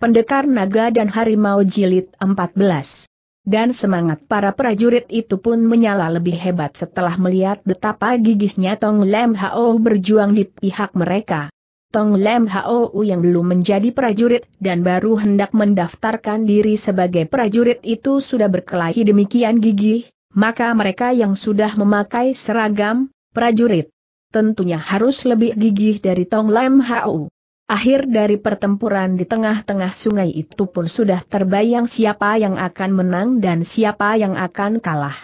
Pendekar Naga dan Harimau Jilid 14. Dan semangat para prajurit itu pun menyala lebih hebat setelah melihat betapa gigihnya Tong Lem Hao berjuang di pihak mereka. Tong Lem Hao yang belum menjadi prajurit dan baru hendak mendaftarkan diri sebagai prajurit itu sudah berkelahi demikian gigih, maka mereka yang sudah memakai seragam, prajurit, tentunya harus lebih gigih dari Tong Lem Hao. Akhir dari pertempuran di tengah-tengah sungai itu pun sudah terbayang siapa yang akan menang dan siapa yang akan kalah.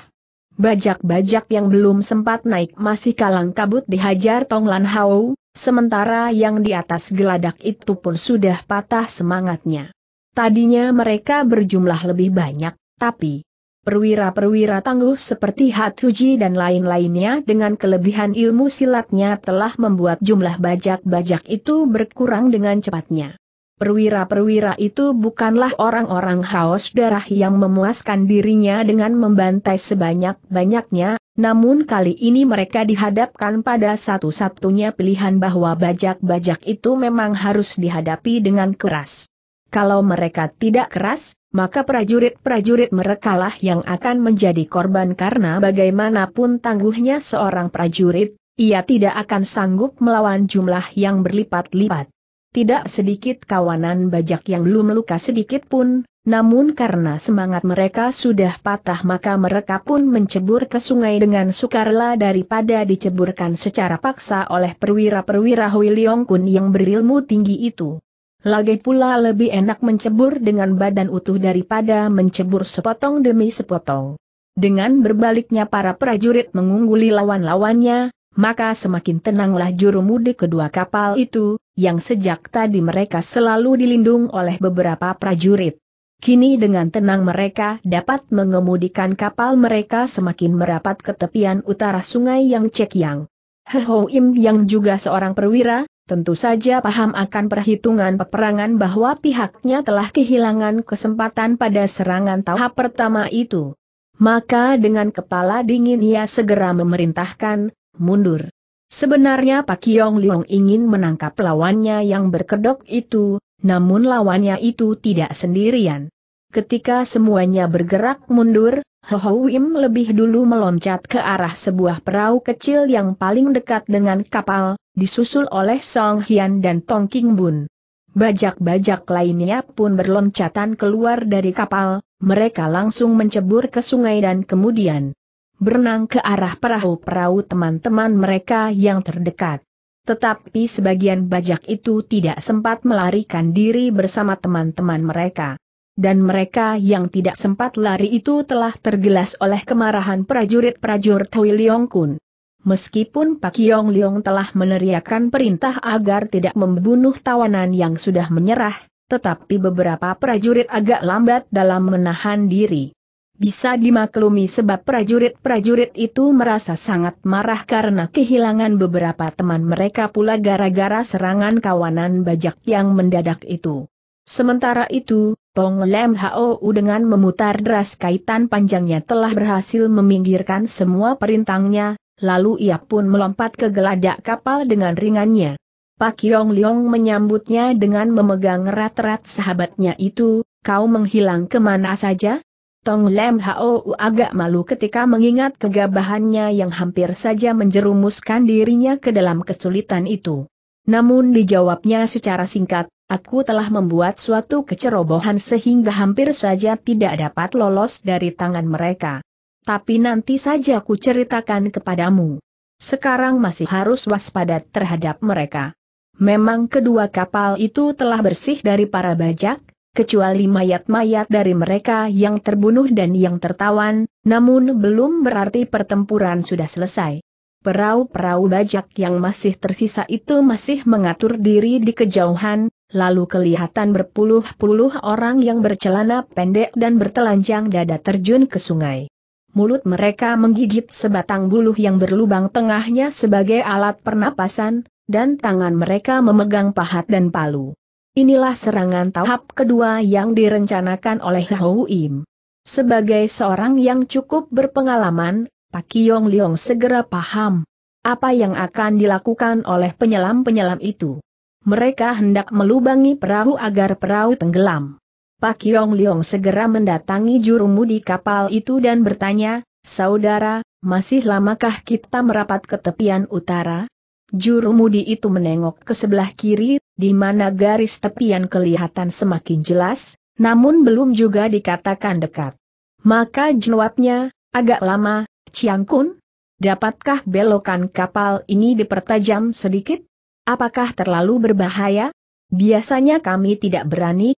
Bajak-bajak yang belum sempat naik masih kalang kabut dihajar Tong Lan Hao, sementara yang di atas geladak itu pun sudah patah semangatnya. Tadinya mereka berjumlah lebih banyak, tapi perwira-perwira tangguh seperti Hatsuji dan lain-lainnya dengan kelebihan ilmu silatnya telah membuat jumlah bajak-bajak itu berkurang dengan cepatnya. Perwira-perwira itu bukanlah orang-orang haus darah yang memuaskan dirinya dengan membantai sebanyak-banyaknya, namun kali ini mereka dihadapkan pada satu-satunya pilihan bahwa bajak-bajak itu memang harus dihadapi dengan keras. Kalau mereka tidak keras, maka prajurit-prajurit merekalah yang akan menjadi korban karena bagaimanapun tangguhnya seorang prajurit, ia tidak akan sanggup melawan jumlah yang berlipat-lipat. Tidak sedikit kawanan bajak yang belum luka sedikit pun, namun karena semangat mereka sudah patah maka mereka pun mencebur ke sungai dengan sukarela daripada diceburkan secara paksa oleh perwira-perwira Hui Leong Kun yang berilmu tinggi itu. Lagi pula lebih enak mencebur dengan badan utuh daripada mencebur sepotong demi sepotong. Dengan berbaliknya para prajurit mengungguli lawan-lawannya, maka semakin tenanglah juru mudik kedua kapal itu, yang sejak tadi mereka selalu dilindung oleh beberapa prajurit. Kini dengan tenang mereka dapat mengemudikan kapal mereka semakin merapat ke tepian utara sungai yang Ho Hehoim yang juga seorang perwira, tentu saja paham akan perhitungan peperangan bahwa pihaknya telah kehilangan kesempatan pada serangan tahap pertama itu. Maka dengan kepala dingin ia segera memerintahkan, mundur. Sebenarnya Pak Yong Liong ingin menangkap lawannya yang berkedok itu, namun lawannya itu tidak sendirian. Ketika semuanya bergerak mundur, Ho Wim lebih dulu meloncat ke arah sebuah perahu kecil yang paling dekat dengan kapal, disusul oleh Song Hian dan Tong King Bun. Bajak-bajak lainnya pun berloncatan keluar dari kapal, mereka langsung mencebur ke sungai dan kemudian berenang ke arah perahu-perahu teman-teman mereka yang terdekat. Tetapi sebagian bajak itu tidak sempat melarikan diri bersama teman-teman mereka dan mereka yang tidak sempat lari itu telah tergelas oleh kemarahan prajurit-prajurit Hui Leong Kun meskipun Pak Yong Leong telah meneriakkan perintah agar tidak membunuh tawanan yang sudah menyerah, tetapi beberapa prajurit agak lambat dalam menahan diri. Bisa dimaklumi sebab prajurit-prajurit itu merasa sangat marah karena kehilangan beberapa teman mereka pula gara-gara serangan kawanan bajak yang mendadak itu. Sementara itu, Pong Lem Hou dengan memutar deras kaitan panjangnya telah berhasil meminggirkan semua perintangnya, lalu ia pun melompat ke geladak kapal dengan ringannya. Pak Yong Leong menyambutnya dengan memegang erat-erat sahabatnya itu, kau menghilang kemana saja? Tong Lem Hou agak malu ketika mengingat kegabahannya yang hampir saja menjerumuskan dirinya ke dalam kesulitan itu. Namun dijawabnya secara singkat, aku telah membuat suatu kecerobohan sehingga hampir saja tidak dapat lolos dari tangan mereka tapi nanti saja ku ceritakan kepadamu. Sekarang masih harus waspada terhadap mereka. Memang kedua kapal itu telah bersih dari para bajak, kecuali mayat-mayat dari mereka yang terbunuh dan yang tertawan, namun belum berarti pertempuran sudah selesai. Perahu-perahu bajak yang masih tersisa itu masih mengatur diri di kejauhan, lalu kelihatan berpuluh-puluh orang yang bercelana pendek dan bertelanjang dada terjun ke sungai mulut mereka menggigit sebatang buluh yang berlubang tengahnya sebagai alat pernapasan, dan tangan mereka memegang pahat dan palu. Inilah serangan tahap kedua yang direncanakan oleh Hou Im. Sebagai seorang yang cukup berpengalaman, Pak Yong Leong segera paham apa yang akan dilakukan oleh penyelam-penyelam itu. Mereka hendak melubangi perahu agar perahu tenggelam. Pak Yong Leong segera mendatangi jurumu di kapal itu dan bertanya, Saudara, masih lamakah kita merapat ke tepian utara? Juru mudi itu menengok ke sebelah kiri, di mana garis tepian kelihatan semakin jelas, namun belum juga dikatakan dekat. Maka jawabnya, agak lama, Chiang Kun? Dapatkah belokan kapal ini dipertajam sedikit? Apakah terlalu berbahaya? Biasanya kami tidak berani,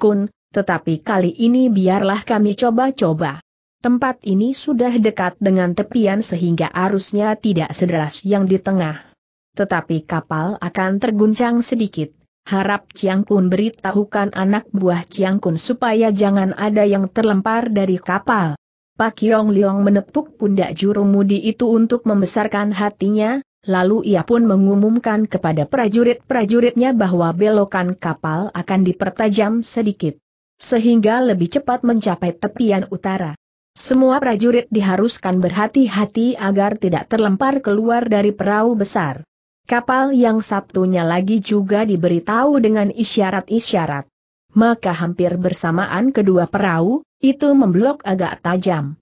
Kun, tetapi kali ini biarlah kami coba-coba. Tempat ini sudah dekat dengan tepian sehingga arusnya tidak sederas yang di tengah. Tetapi kapal akan terguncang sedikit. Harap Ciang Kun beritahukan anak buah Ciang Kun supaya jangan ada yang terlempar dari kapal. Pak Yong Leong menepuk pundak jurumudi itu untuk membesarkan hatinya, lalu ia pun mengumumkan kepada prajurit-prajuritnya bahwa belokan kapal akan dipertajam sedikit. Sehingga lebih cepat mencapai tepian utara. Semua prajurit diharuskan berhati-hati agar tidak terlempar keluar dari perahu besar. Kapal yang Sabtunya lagi juga diberitahu dengan isyarat-isyarat. Maka hampir bersamaan kedua perahu, itu memblok agak tajam.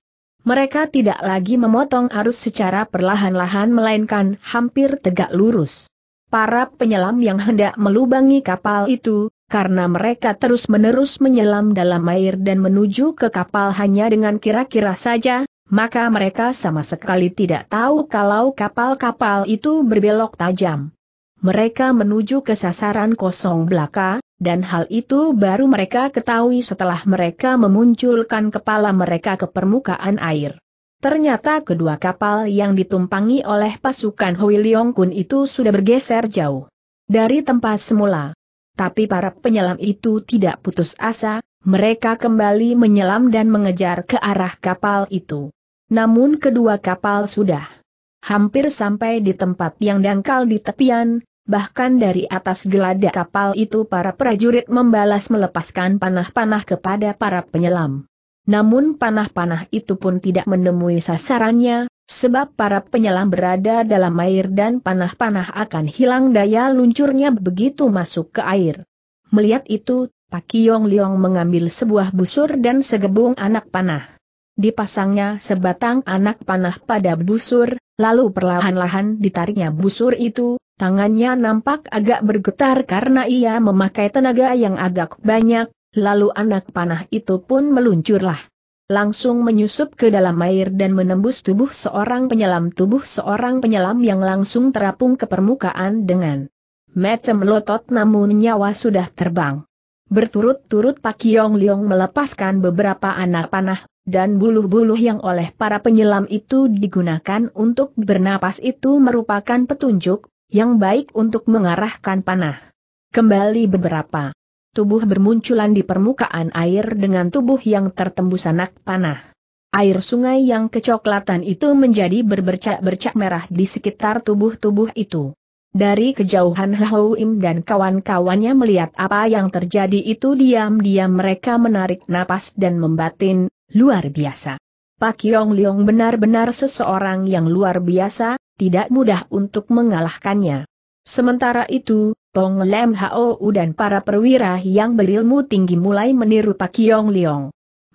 Mereka tidak lagi memotong arus secara perlahan-lahan melainkan hampir tegak lurus. Para penyelam yang hendak melubangi kapal itu, karena mereka terus-menerus menyelam dalam air dan menuju ke kapal hanya dengan kira-kira saja, maka mereka sama sekali tidak tahu kalau kapal-kapal itu berbelok tajam. Mereka menuju ke sasaran kosong belaka, dan hal itu baru mereka ketahui setelah mereka memunculkan kepala mereka ke permukaan air. Ternyata kedua kapal yang ditumpangi oleh pasukan Hui Leong Kun itu sudah bergeser jauh dari tempat semula. Tapi para penyelam itu tidak putus asa, mereka kembali menyelam dan mengejar ke arah kapal itu. Namun kedua kapal sudah hampir sampai di tempat yang dangkal di tepian, bahkan dari atas geladak kapal itu para prajurit membalas melepaskan panah-panah kepada para penyelam. Namun panah-panah itu pun tidak menemui sasarannya, sebab para penyelam berada dalam air dan panah-panah akan hilang daya luncurnya begitu masuk ke air. Melihat itu, Pak Yong Liong mengambil sebuah busur dan segebung anak panah. Dipasangnya sebatang anak panah pada busur, lalu perlahan-lahan ditariknya busur itu, Tangannya nampak agak bergetar karena ia memakai tenaga yang agak banyak, lalu anak panah itu pun meluncurlah. Langsung menyusup ke dalam air dan menembus tubuh seorang penyelam tubuh seorang penyelam yang langsung terapung ke permukaan dengan mata melotot namun nyawa sudah terbang. Berturut-turut Pak Yong Leong melepaskan beberapa anak panah, dan buluh-buluh yang oleh para penyelam itu digunakan untuk bernapas itu merupakan petunjuk, yang baik untuk mengarahkan panah. Kembali beberapa tubuh bermunculan di permukaan air dengan tubuh yang tertembus anak panah. Air sungai yang kecoklatan itu menjadi berbercak-bercak merah di sekitar tubuh-tubuh itu. Dari kejauhan Hauim dan kawan-kawannya melihat apa yang terjadi itu diam-diam mereka menarik napas dan membatin, luar biasa. Pak Yong Leong benar-benar seseorang yang luar biasa, tidak mudah untuk mengalahkannya. Sementara itu, Pong Lem Hou dan para perwira yang berilmu tinggi mulai meniru Pak Yong Leong.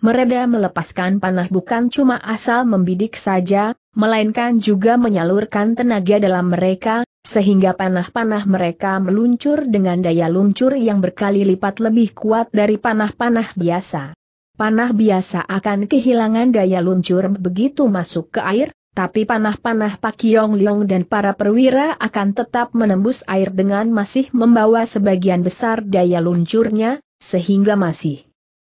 Mereka melepaskan panah bukan cuma asal membidik saja, melainkan juga menyalurkan tenaga dalam mereka, sehingga panah-panah mereka meluncur dengan daya luncur yang berkali lipat lebih kuat dari panah-panah biasa panah biasa akan kehilangan daya luncur begitu masuk ke air, tapi panah-panah Pak Yong Leong dan para perwira akan tetap menembus air dengan masih membawa sebagian besar daya luncurnya, sehingga masih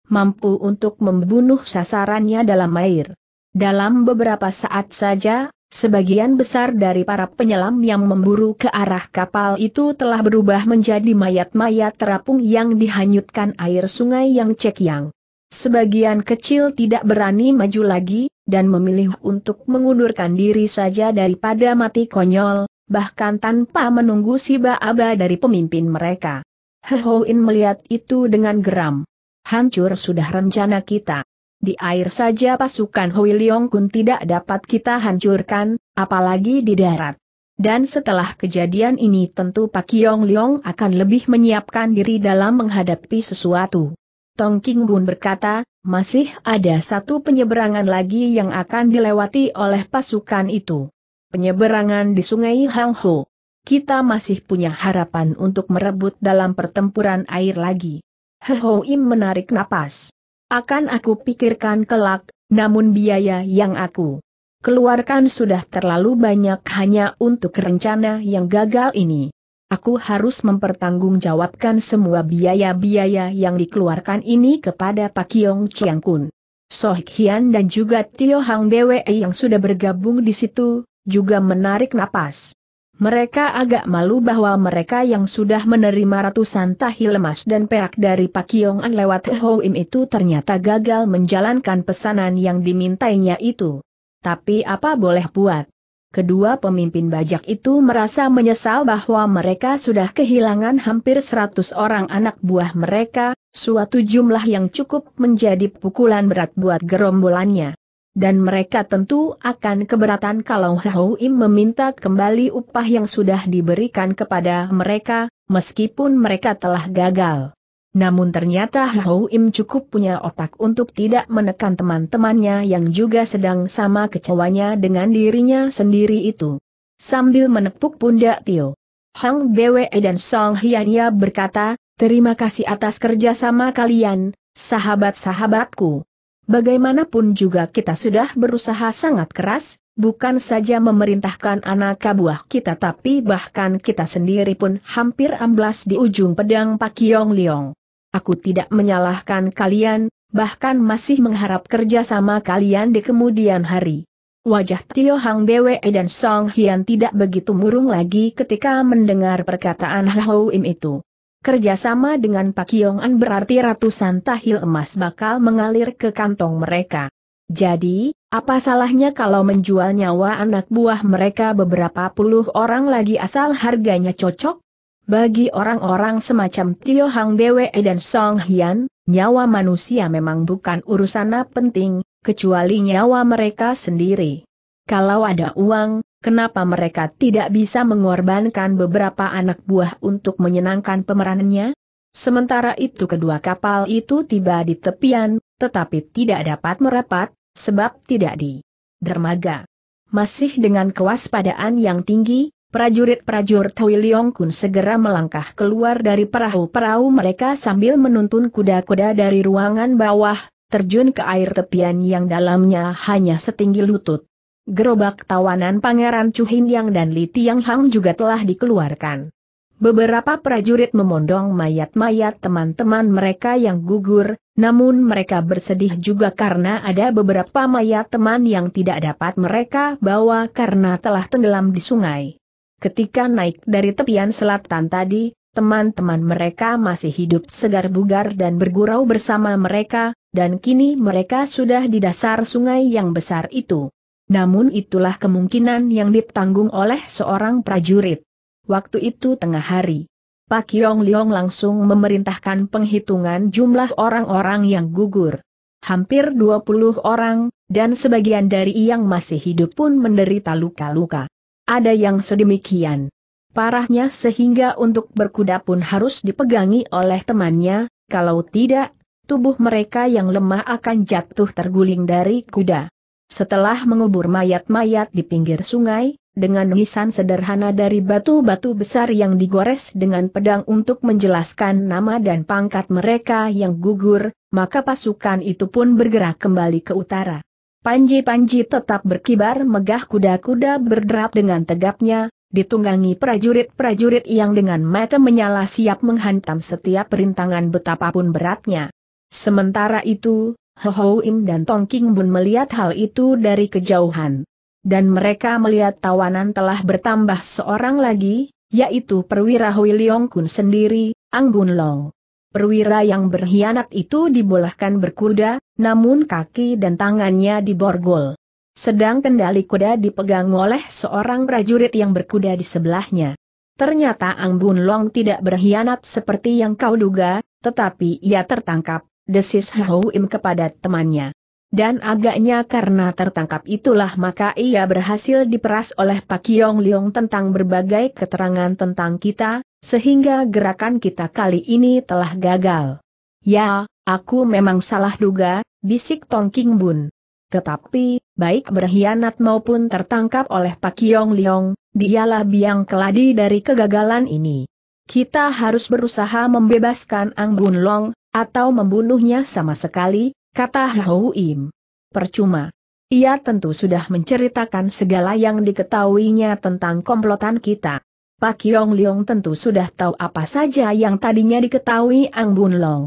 mampu untuk membunuh sasarannya dalam air. Dalam beberapa saat saja, sebagian besar dari para penyelam yang memburu ke arah kapal itu telah berubah menjadi mayat-mayat terapung yang dihanyutkan air sungai yang cekiang. Sebagian kecil tidak berani maju lagi, dan memilih untuk mengundurkan diri saja daripada mati konyol, bahkan tanpa menunggu Siba Aba dari pemimpin mereka. Hehoin melihat itu dengan geram. Hancur sudah rencana kita. Di air saja pasukan Hui Leong Kun tidak dapat kita hancurkan, apalagi di darat. Dan setelah kejadian ini tentu Pak Yong Leong akan lebih menyiapkan diri dalam menghadapi sesuatu. Tong King Bun berkata, masih ada satu penyeberangan lagi yang akan dilewati oleh pasukan itu. Penyeberangan di sungai Hang Ho. Kita masih punya harapan untuk merebut dalam pertempuran air lagi. He Ho Im menarik napas. Akan aku pikirkan kelak, namun biaya yang aku keluarkan sudah terlalu banyak hanya untuk rencana yang gagal ini aku harus mempertanggungjawabkan semua biaya-biaya yang dikeluarkan ini kepada Pak Yong Chiang Kun. Soh Hian dan juga Tio Hang Bwe yang sudah bergabung di situ, juga menarik napas. Mereka agak malu bahwa mereka yang sudah menerima ratusan tahi lemas dan perak dari Pak Yong An lewat Hoim itu ternyata gagal menjalankan pesanan yang dimintainya itu. Tapi apa boleh buat? Kedua pemimpin bajak itu merasa menyesal bahwa mereka sudah kehilangan hampir 100 orang anak buah mereka, suatu jumlah yang cukup menjadi pukulan berat buat gerombolannya. Dan mereka tentu akan keberatan kalau Im meminta kembali upah yang sudah diberikan kepada mereka, meskipun mereka telah gagal. Namun ternyata Hou Im cukup punya otak untuk tidak menekan teman-temannya yang juga sedang sama kecewanya dengan dirinya sendiri itu. Sambil menepuk pundak Tio. Hang Bwe dan Song Hianya berkata, terima kasih atas kerjasama kalian, sahabat-sahabatku. Bagaimanapun juga kita sudah berusaha sangat keras, bukan saja memerintahkan anak kabuah kita tapi bahkan kita sendiri pun hampir amblas di ujung pedang Pak Yong Liong. Aku tidak menyalahkan kalian, bahkan masih mengharap kerjasama kalian di kemudian hari. Wajah Tio Hang Bwe dan Song Hian tidak begitu murung lagi ketika mendengar perkataan Hou Im itu. Kerjasama dengan Pak Yong An berarti ratusan tahil emas bakal mengalir ke kantong mereka. Jadi, apa salahnya kalau menjual nyawa anak buah mereka beberapa puluh orang lagi asal harganya cocok? Bagi orang-orang semacam Tio Hang Bwe dan Song Hian, nyawa manusia memang bukan urusan penting, kecuali nyawa mereka sendiri. Kalau ada uang, kenapa mereka tidak bisa mengorbankan beberapa anak buah untuk menyenangkan pemerannya? Sementara itu kedua kapal itu tiba di tepian, tetapi tidak dapat merapat, sebab tidak di dermaga. Masih dengan kewaspadaan yang tinggi, Prajurit-prajurit Hui Leong Kun segera melangkah keluar dari perahu-perahu mereka sambil menuntun kuda-kuda dari ruangan bawah, terjun ke air tepian yang dalamnya hanya setinggi lutut. Gerobak tawanan Pangeran Chu Yang dan Li Tiang Hang juga telah dikeluarkan. Beberapa prajurit memondong mayat-mayat teman-teman mereka yang gugur, namun mereka bersedih juga karena ada beberapa mayat teman yang tidak dapat mereka bawa karena telah tenggelam di sungai. Ketika naik dari tepian selatan tadi, teman-teman mereka masih hidup segar bugar dan bergurau bersama mereka, dan kini mereka sudah di dasar sungai yang besar itu. Namun itulah kemungkinan yang ditanggung oleh seorang prajurit. Waktu itu tengah hari. Pak Yong Liong langsung memerintahkan penghitungan jumlah orang-orang yang gugur. Hampir 20 orang, dan sebagian dari yang masih hidup pun menderita luka-luka. Ada yang sedemikian parahnya sehingga untuk berkuda pun harus dipegangi oleh temannya, kalau tidak, tubuh mereka yang lemah akan jatuh terguling dari kuda. Setelah mengubur mayat-mayat di pinggir sungai, dengan nisan sederhana dari batu-batu besar yang digores dengan pedang untuk menjelaskan nama dan pangkat mereka yang gugur, maka pasukan itu pun bergerak kembali ke utara. Panji-panji tetap berkibar megah kuda-kuda berderap dengan tegapnya, ditunggangi prajurit-prajurit yang dengan mata menyala siap menghantam setiap perintangan betapapun beratnya. Sementara itu, Hohoim dan Tong King Bun melihat hal itu dari kejauhan. Dan mereka melihat tawanan telah bertambah seorang lagi, yaitu perwira Hui Leong Kun sendiri, Ang Bun Long. Perwira yang berkhianat itu dibolehkan berkuda, namun kaki dan tangannya diborgol. Sedang kendali kuda dipegang oleh seorang prajurit yang berkuda di sebelahnya. Ternyata Ang Bun Long tidak berkhianat seperti yang kau duga, tetapi ia tertangkap, desis Hau Im kepada temannya. Dan agaknya karena tertangkap itulah maka ia berhasil diperas oleh Pak Yong Leong tentang berbagai keterangan tentang kita, sehingga gerakan kita kali ini telah gagal. Ya, aku memang salah duga, bisik Tong King Bun. Tetapi, baik berkhianat maupun tertangkap oleh Pak Yong Leong, dialah biang keladi dari kegagalan ini. Kita harus berusaha membebaskan Ang Bun Long, atau membunuhnya sama sekali, kata Hau Im. Percuma. Ia tentu sudah menceritakan segala yang diketahuinya tentang komplotan kita. Pak Yong Leong tentu sudah tahu apa saja yang tadinya diketahui Ang Bun Long.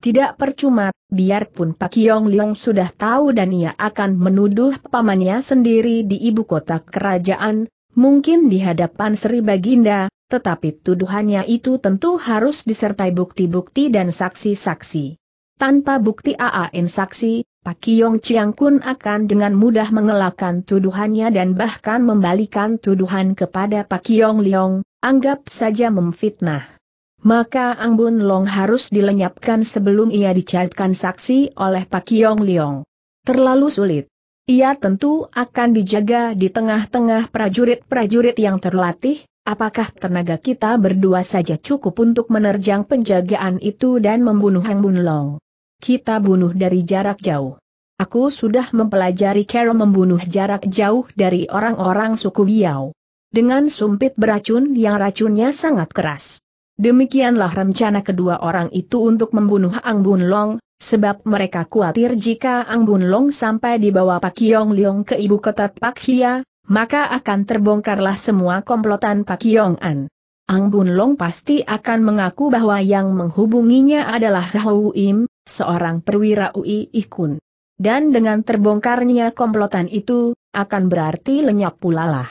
Tidak percuma, biarpun Pak Yong Leong sudah tahu dan ia akan menuduh pamannya sendiri di ibu kota kerajaan, mungkin di hadapan Sri Baginda, tetapi tuduhannya itu tentu harus disertai bukti-bukti dan saksi-saksi. Tanpa bukti AAN saksi, Pak Yong Chiang Kun akan dengan mudah mengelakkan tuduhannya dan bahkan membalikan tuduhan kepada Pak Yong Leong, anggap saja memfitnah. Maka Ang Bun Long harus dilenyapkan sebelum ia dicatkan saksi oleh Pak Yong Leong. Terlalu sulit. Ia tentu akan dijaga di tengah-tengah prajurit-prajurit yang terlatih, apakah tenaga kita berdua saja cukup untuk menerjang penjagaan itu dan membunuh Ang Bun Long. Kita bunuh dari jarak jauh. Aku sudah mempelajari cara membunuh jarak jauh dari orang-orang suku Biao. Dengan sumpit beracun yang racunnya sangat keras. Demikianlah rencana kedua orang itu untuk membunuh Ang Bun Long, sebab mereka khawatir jika Ang Bun Long sampai dibawa Pak Yong Leong ke ibu kota Pak Hia, maka akan terbongkarlah semua komplotan Pak Yong An. Ang Bun Long pasti akan mengaku bahwa yang menghubunginya adalah Hau Im, seorang perwira Ui Ikun. Dan dengan terbongkarnya komplotan itu, akan berarti lenyap pula lah.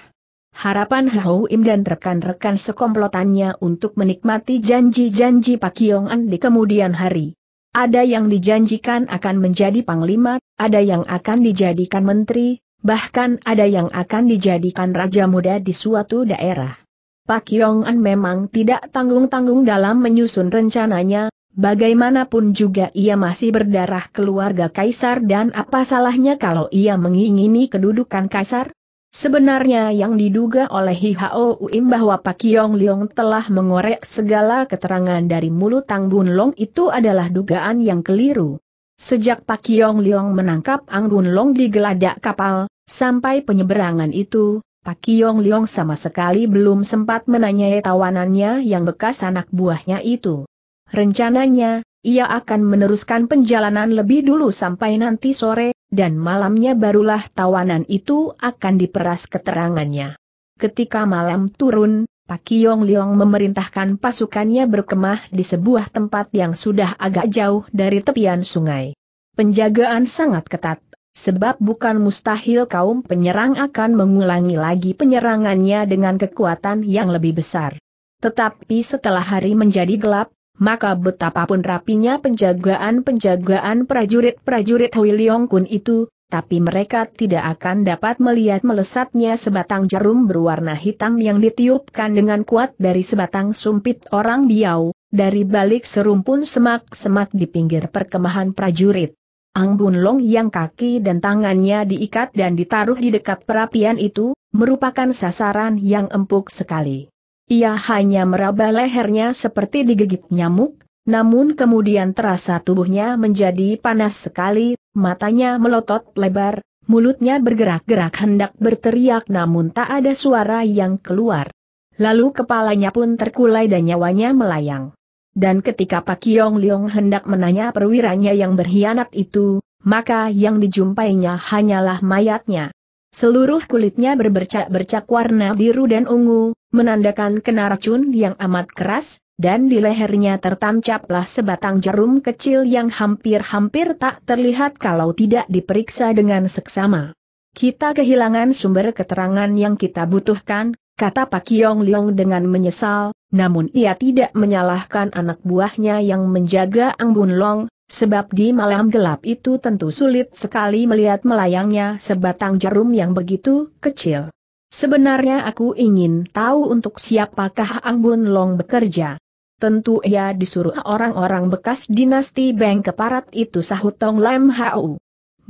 Harapan Hau Im dan rekan-rekan sekomplotannya untuk menikmati janji-janji Pak Yong An di kemudian hari. Ada yang dijanjikan akan menjadi panglima, ada yang akan dijadikan menteri, bahkan ada yang akan dijadikan raja muda di suatu daerah. Pak Yong An memang tidak tanggung-tanggung dalam menyusun rencananya, bagaimanapun juga ia masih berdarah keluarga kaisar dan apa salahnya kalau ia mengingini kedudukan kaisar? Sebenarnya yang diduga oleh Hihao Uim bahwa Pak Yong Leong telah mengorek segala keterangan dari mulut Tang Bun Long itu adalah dugaan yang keliru. Sejak Pak Yong Leong menangkap Ang Bun Long di geladak kapal, sampai penyeberangan itu, Pak Kiong Liong sama sekali belum sempat menanyai tawanannya yang bekas anak buahnya itu. Rencananya, ia akan meneruskan perjalanan lebih dulu sampai nanti sore, dan malamnya barulah tawanan itu akan diperas keterangannya. Ketika malam turun, Pak Kiong Liong memerintahkan pasukannya berkemah di sebuah tempat yang sudah agak jauh dari tepian sungai. Penjagaan sangat ketat. Sebab bukan mustahil kaum penyerang akan mengulangi lagi penyerangannya dengan kekuatan yang lebih besar. Tetapi setelah hari menjadi gelap, maka betapapun rapinya penjagaan-penjagaan prajurit-prajurit Hui Leong Kun itu, tapi mereka tidak akan dapat melihat melesatnya sebatang jarum berwarna hitam yang ditiupkan dengan kuat dari sebatang sumpit orang Biau, dari balik serumpun semak-semak di pinggir perkemahan prajurit. Ang Bun Long yang kaki dan tangannya diikat dan ditaruh di dekat perapian itu, merupakan sasaran yang empuk sekali. Ia hanya meraba lehernya seperti digigit nyamuk, namun kemudian terasa tubuhnya menjadi panas sekali, matanya melotot lebar, mulutnya bergerak-gerak hendak berteriak namun tak ada suara yang keluar. Lalu kepalanya pun terkulai dan nyawanya melayang. Dan ketika Pak Yong Leong hendak menanya perwiranya yang berkhianat itu, maka yang dijumpainya hanyalah mayatnya. Seluruh kulitnya berbercak-bercak warna biru dan ungu, menandakan kena racun yang amat keras, dan di lehernya tertancaplah sebatang jarum kecil yang hampir-hampir tak terlihat kalau tidak diperiksa dengan seksama. Kita kehilangan sumber keterangan yang kita butuhkan, kata Pak Yong Leong dengan menyesal, namun ia tidak menyalahkan anak buahnya yang menjaga Ang Bun Long, sebab di malam gelap itu tentu sulit sekali melihat melayangnya sebatang jarum yang begitu kecil. Sebenarnya aku ingin tahu untuk siapakah Ang Bun Long bekerja. Tentu ia disuruh orang-orang bekas dinasti Beng Keparat itu sahut Tong Lam Hau.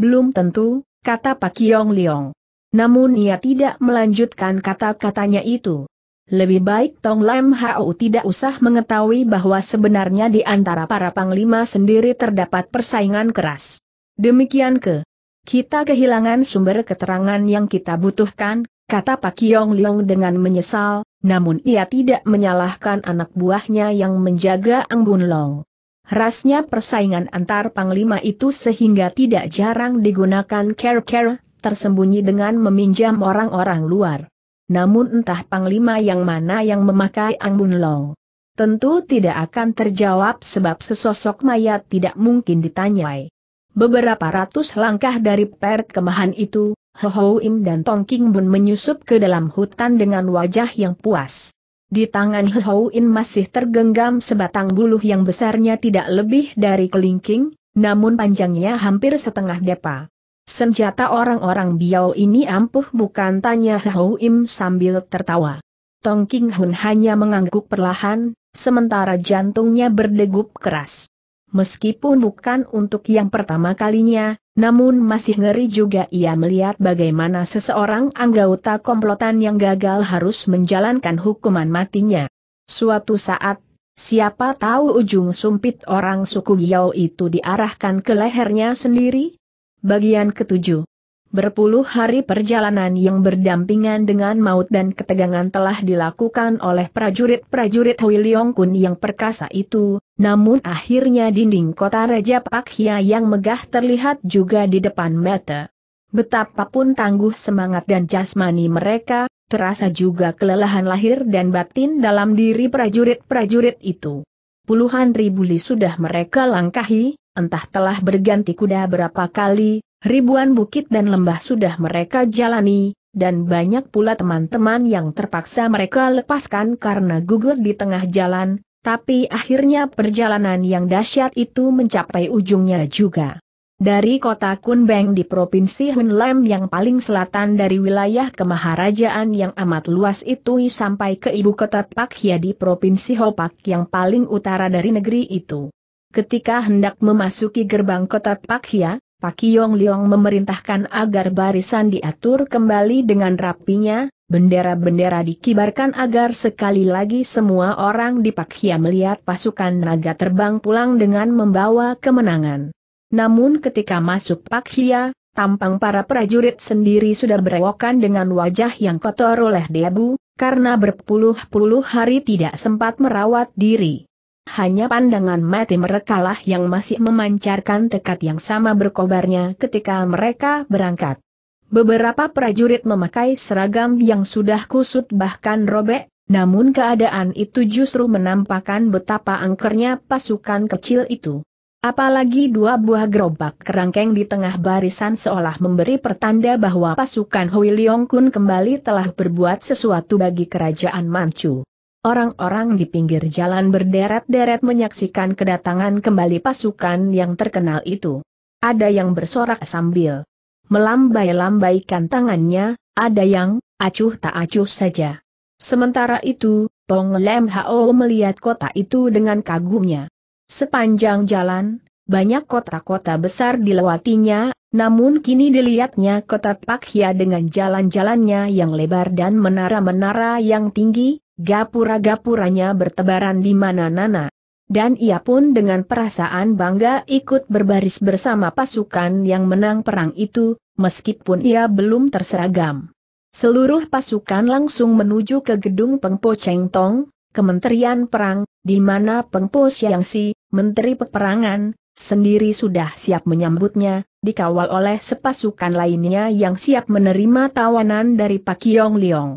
Belum tentu, kata Pak Kiong Liong. Namun ia tidak melanjutkan kata-katanya itu. Lebih baik Tong Lam Hau tidak usah mengetahui bahwa sebenarnya di antara para panglima sendiri terdapat persaingan keras. Demikian ke. Kita kehilangan sumber keterangan yang kita butuhkan, kata Pak Yong Leong dengan menyesal, namun ia tidak menyalahkan anak buahnya yang menjaga Ang Bun Long. Rasnya persaingan antar panglima itu sehingga tidak jarang digunakan care-care, tersembunyi dengan meminjam orang-orang luar namun entah Panglima yang mana yang memakai Angbun Long. Tentu tidak akan terjawab sebab sesosok mayat tidak mungkin ditanyai. Beberapa ratus langkah dari perkemahan itu, Ho Im dan tongking Bun menyusup ke dalam hutan dengan wajah yang puas. Di tangan Ho In masih tergenggam sebatang buluh yang besarnya tidak lebih dari kelingking, namun panjangnya hampir setengah depa. Senjata orang-orang Biao ini ampuh bukan tanya Hau Im sambil tertawa. Tong King Hun hanya mengangguk perlahan, sementara jantungnya berdegup keras. Meskipun bukan untuk yang pertama kalinya, namun masih ngeri juga ia melihat bagaimana seseorang anggota komplotan yang gagal harus menjalankan hukuman matinya. Suatu saat, siapa tahu ujung sumpit orang suku Biao itu diarahkan ke lehernya sendiri, Bagian ketujuh. Berpuluh hari perjalanan yang berdampingan dengan maut dan ketegangan telah dilakukan oleh prajurit-prajurit Hui Leong Kun yang perkasa itu, namun akhirnya dinding kota Raja Hia yang megah terlihat juga di depan mata. Betapapun tangguh semangat dan jasmani mereka, terasa juga kelelahan lahir dan batin dalam diri prajurit-prajurit itu. Puluhan ribu li sudah mereka langkahi, entah telah berganti kuda berapa kali, ribuan bukit dan lembah sudah mereka jalani, dan banyak pula teman-teman yang terpaksa mereka lepaskan karena gugur di tengah jalan, tapi akhirnya perjalanan yang dahsyat itu mencapai ujungnya juga. Dari kota Kunbeng di Provinsi Hunlem yang paling selatan dari wilayah kemaharajaan yang amat luas itu sampai ke ibu kota Pakhia di Provinsi Hopak yang paling utara dari negeri itu. Ketika hendak memasuki gerbang kota Pakia, Pak Yong Leong memerintahkan agar barisan diatur kembali dengan rapinya, bendera-bendera dikibarkan agar sekali lagi semua orang di Pakia melihat pasukan naga terbang pulang dengan membawa kemenangan. Namun ketika masuk Pakia, tampang para prajurit sendiri sudah berewokan dengan wajah yang kotor oleh debu, karena berpuluh-puluh hari tidak sempat merawat diri. Hanya pandangan mati merekalah yang masih memancarkan tekad yang sama berkobarnya ketika mereka berangkat. Beberapa prajurit memakai seragam yang sudah kusut bahkan robek, namun keadaan itu justru menampakkan betapa angkernya pasukan kecil itu. Apalagi dua buah gerobak kerangkeng di tengah barisan seolah memberi pertanda bahwa pasukan Hui Leong Kun kembali telah berbuat sesuatu bagi kerajaan Manchu. Orang-orang di pinggir jalan berderet-deret menyaksikan kedatangan kembali pasukan yang terkenal itu. Ada yang bersorak sambil melambai-lambaikan tangannya, ada yang acuh tak acuh saja. Sementara itu, Tong Lem Hao melihat kota itu dengan kagumnya. Sepanjang jalan, banyak kota-kota besar dilewatinya, namun kini dilihatnya kota Pakia dengan jalan-jalannya yang lebar dan menara-menara yang tinggi, Gapura-gapuranya bertebaran di mana-nana. Dan ia pun dengan perasaan bangga ikut berbaris bersama pasukan yang menang perang itu, meskipun ia belum terseragam. Seluruh pasukan langsung menuju ke gedung Pengpo Cheng Tong, Kementerian Perang, di mana Pengpo Siang Si, Menteri Peperangan, sendiri sudah siap menyambutnya, dikawal oleh sepasukan lainnya yang siap menerima tawanan dari Pak Yong Liong.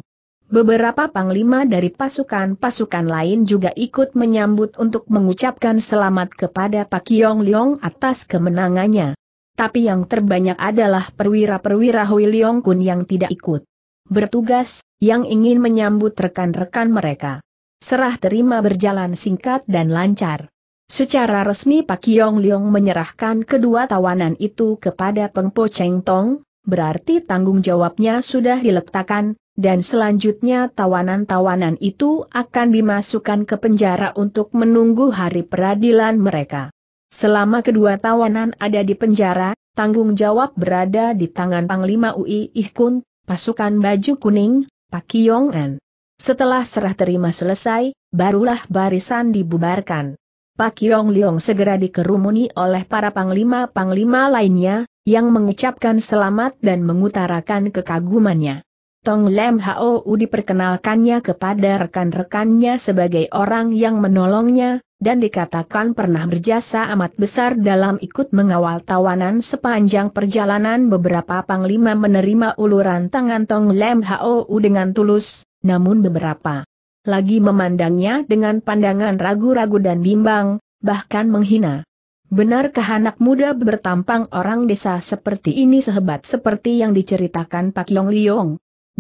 Beberapa panglima dari pasukan-pasukan lain juga ikut menyambut untuk mengucapkan selamat kepada Pak Yong Leong atas kemenangannya. Tapi yang terbanyak adalah perwira-perwira Hui Leong Kun yang tidak ikut bertugas, yang ingin menyambut rekan-rekan mereka. Serah terima berjalan singkat dan lancar. Secara resmi Pak Yong Leong menyerahkan kedua tawanan itu kepada Pengpo Cheng Tong, berarti tanggung jawabnya sudah diletakkan, dan selanjutnya tawanan-tawanan itu akan dimasukkan ke penjara untuk menunggu hari peradilan mereka. Selama kedua tawanan ada di penjara, tanggung jawab berada di tangan Panglima UI Ihkun, pasukan baju kuning, Pak yong An. Setelah serah terima selesai, barulah barisan dibubarkan. Pak Yong Leong segera dikerumuni oleh para panglima-panglima lainnya, yang mengucapkan selamat dan mengutarakan kekagumannya. Tong Lem U diperkenalkannya kepada rekan-rekannya sebagai orang yang menolongnya, dan dikatakan pernah berjasa amat besar dalam ikut mengawal tawanan sepanjang perjalanan beberapa panglima menerima uluran tangan Tong Lem U dengan tulus, namun beberapa lagi memandangnya dengan pandangan ragu-ragu dan bimbang, bahkan menghina. Benarkah anak muda bertampang orang desa seperti ini sehebat seperti yang diceritakan Pak Yong Liong?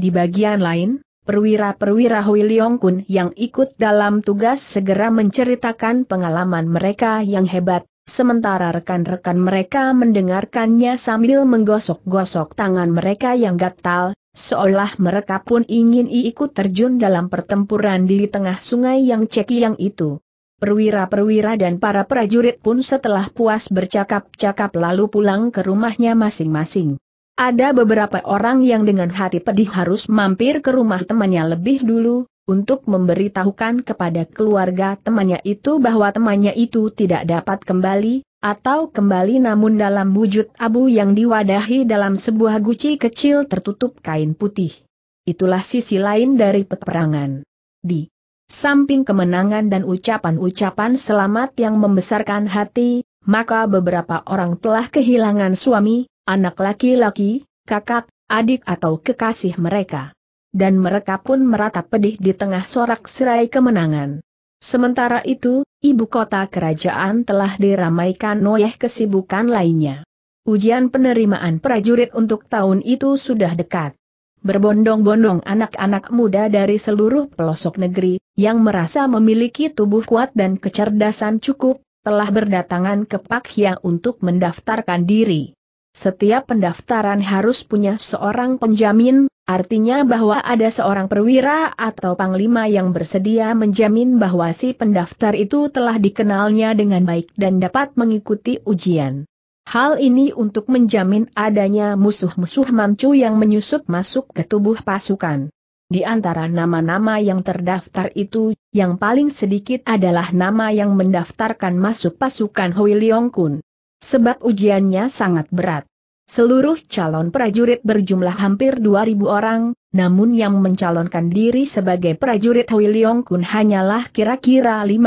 Di bagian lain, perwira-perwira Hui Leong Kun yang ikut dalam tugas segera menceritakan pengalaman mereka yang hebat, sementara rekan-rekan mereka mendengarkannya sambil menggosok-gosok tangan mereka yang gatal, seolah mereka pun ingin ikut terjun dalam pertempuran di tengah sungai yang yang itu. Perwira-perwira dan para prajurit pun setelah puas bercakap-cakap lalu pulang ke rumahnya masing-masing. Ada beberapa orang yang dengan hati pedih harus mampir ke rumah temannya lebih dulu, untuk memberitahukan kepada keluarga temannya itu bahwa temannya itu tidak dapat kembali, atau kembali namun dalam wujud abu yang diwadahi dalam sebuah guci kecil tertutup kain putih. Itulah sisi lain dari peperangan. Di samping kemenangan dan ucapan-ucapan selamat yang membesarkan hati, maka beberapa orang telah kehilangan suami, anak laki-laki, kakak, adik atau kekasih mereka. Dan mereka pun meratap pedih di tengah sorak serai kemenangan. Sementara itu, ibu kota kerajaan telah diramaikan oleh kesibukan lainnya. Ujian penerimaan prajurit untuk tahun itu sudah dekat. Berbondong-bondong anak-anak muda dari seluruh pelosok negeri, yang merasa memiliki tubuh kuat dan kecerdasan cukup, telah berdatangan ke Pak Hyang untuk mendaftarkan diri. Setiap pendaftaran harus punya seorang penjamin, artinya bahwa ada seorang perwira atau panglima yang bersedia menjamin bahwa si pendaftar itu telah dikenalnya dengan baik dan dapat mengikuti ujian. Hal ini untuk menjamin adanya musuh-musuh mancu yang menyusup masuk ke tubuh pasukan. Di antara nama-nama yang terdaftar itu, yang paling sedikit adalah nama yang mendaftarkan masuk pasukan Hui Leong Kun. Sebab ujiannya sangat berat. Seluruh calon prajurit berjumlah hampir 2.000 orang, namun yang mencalonkan diri sebagai prajurit Hui Leong Kun hanyalah kira-kira 50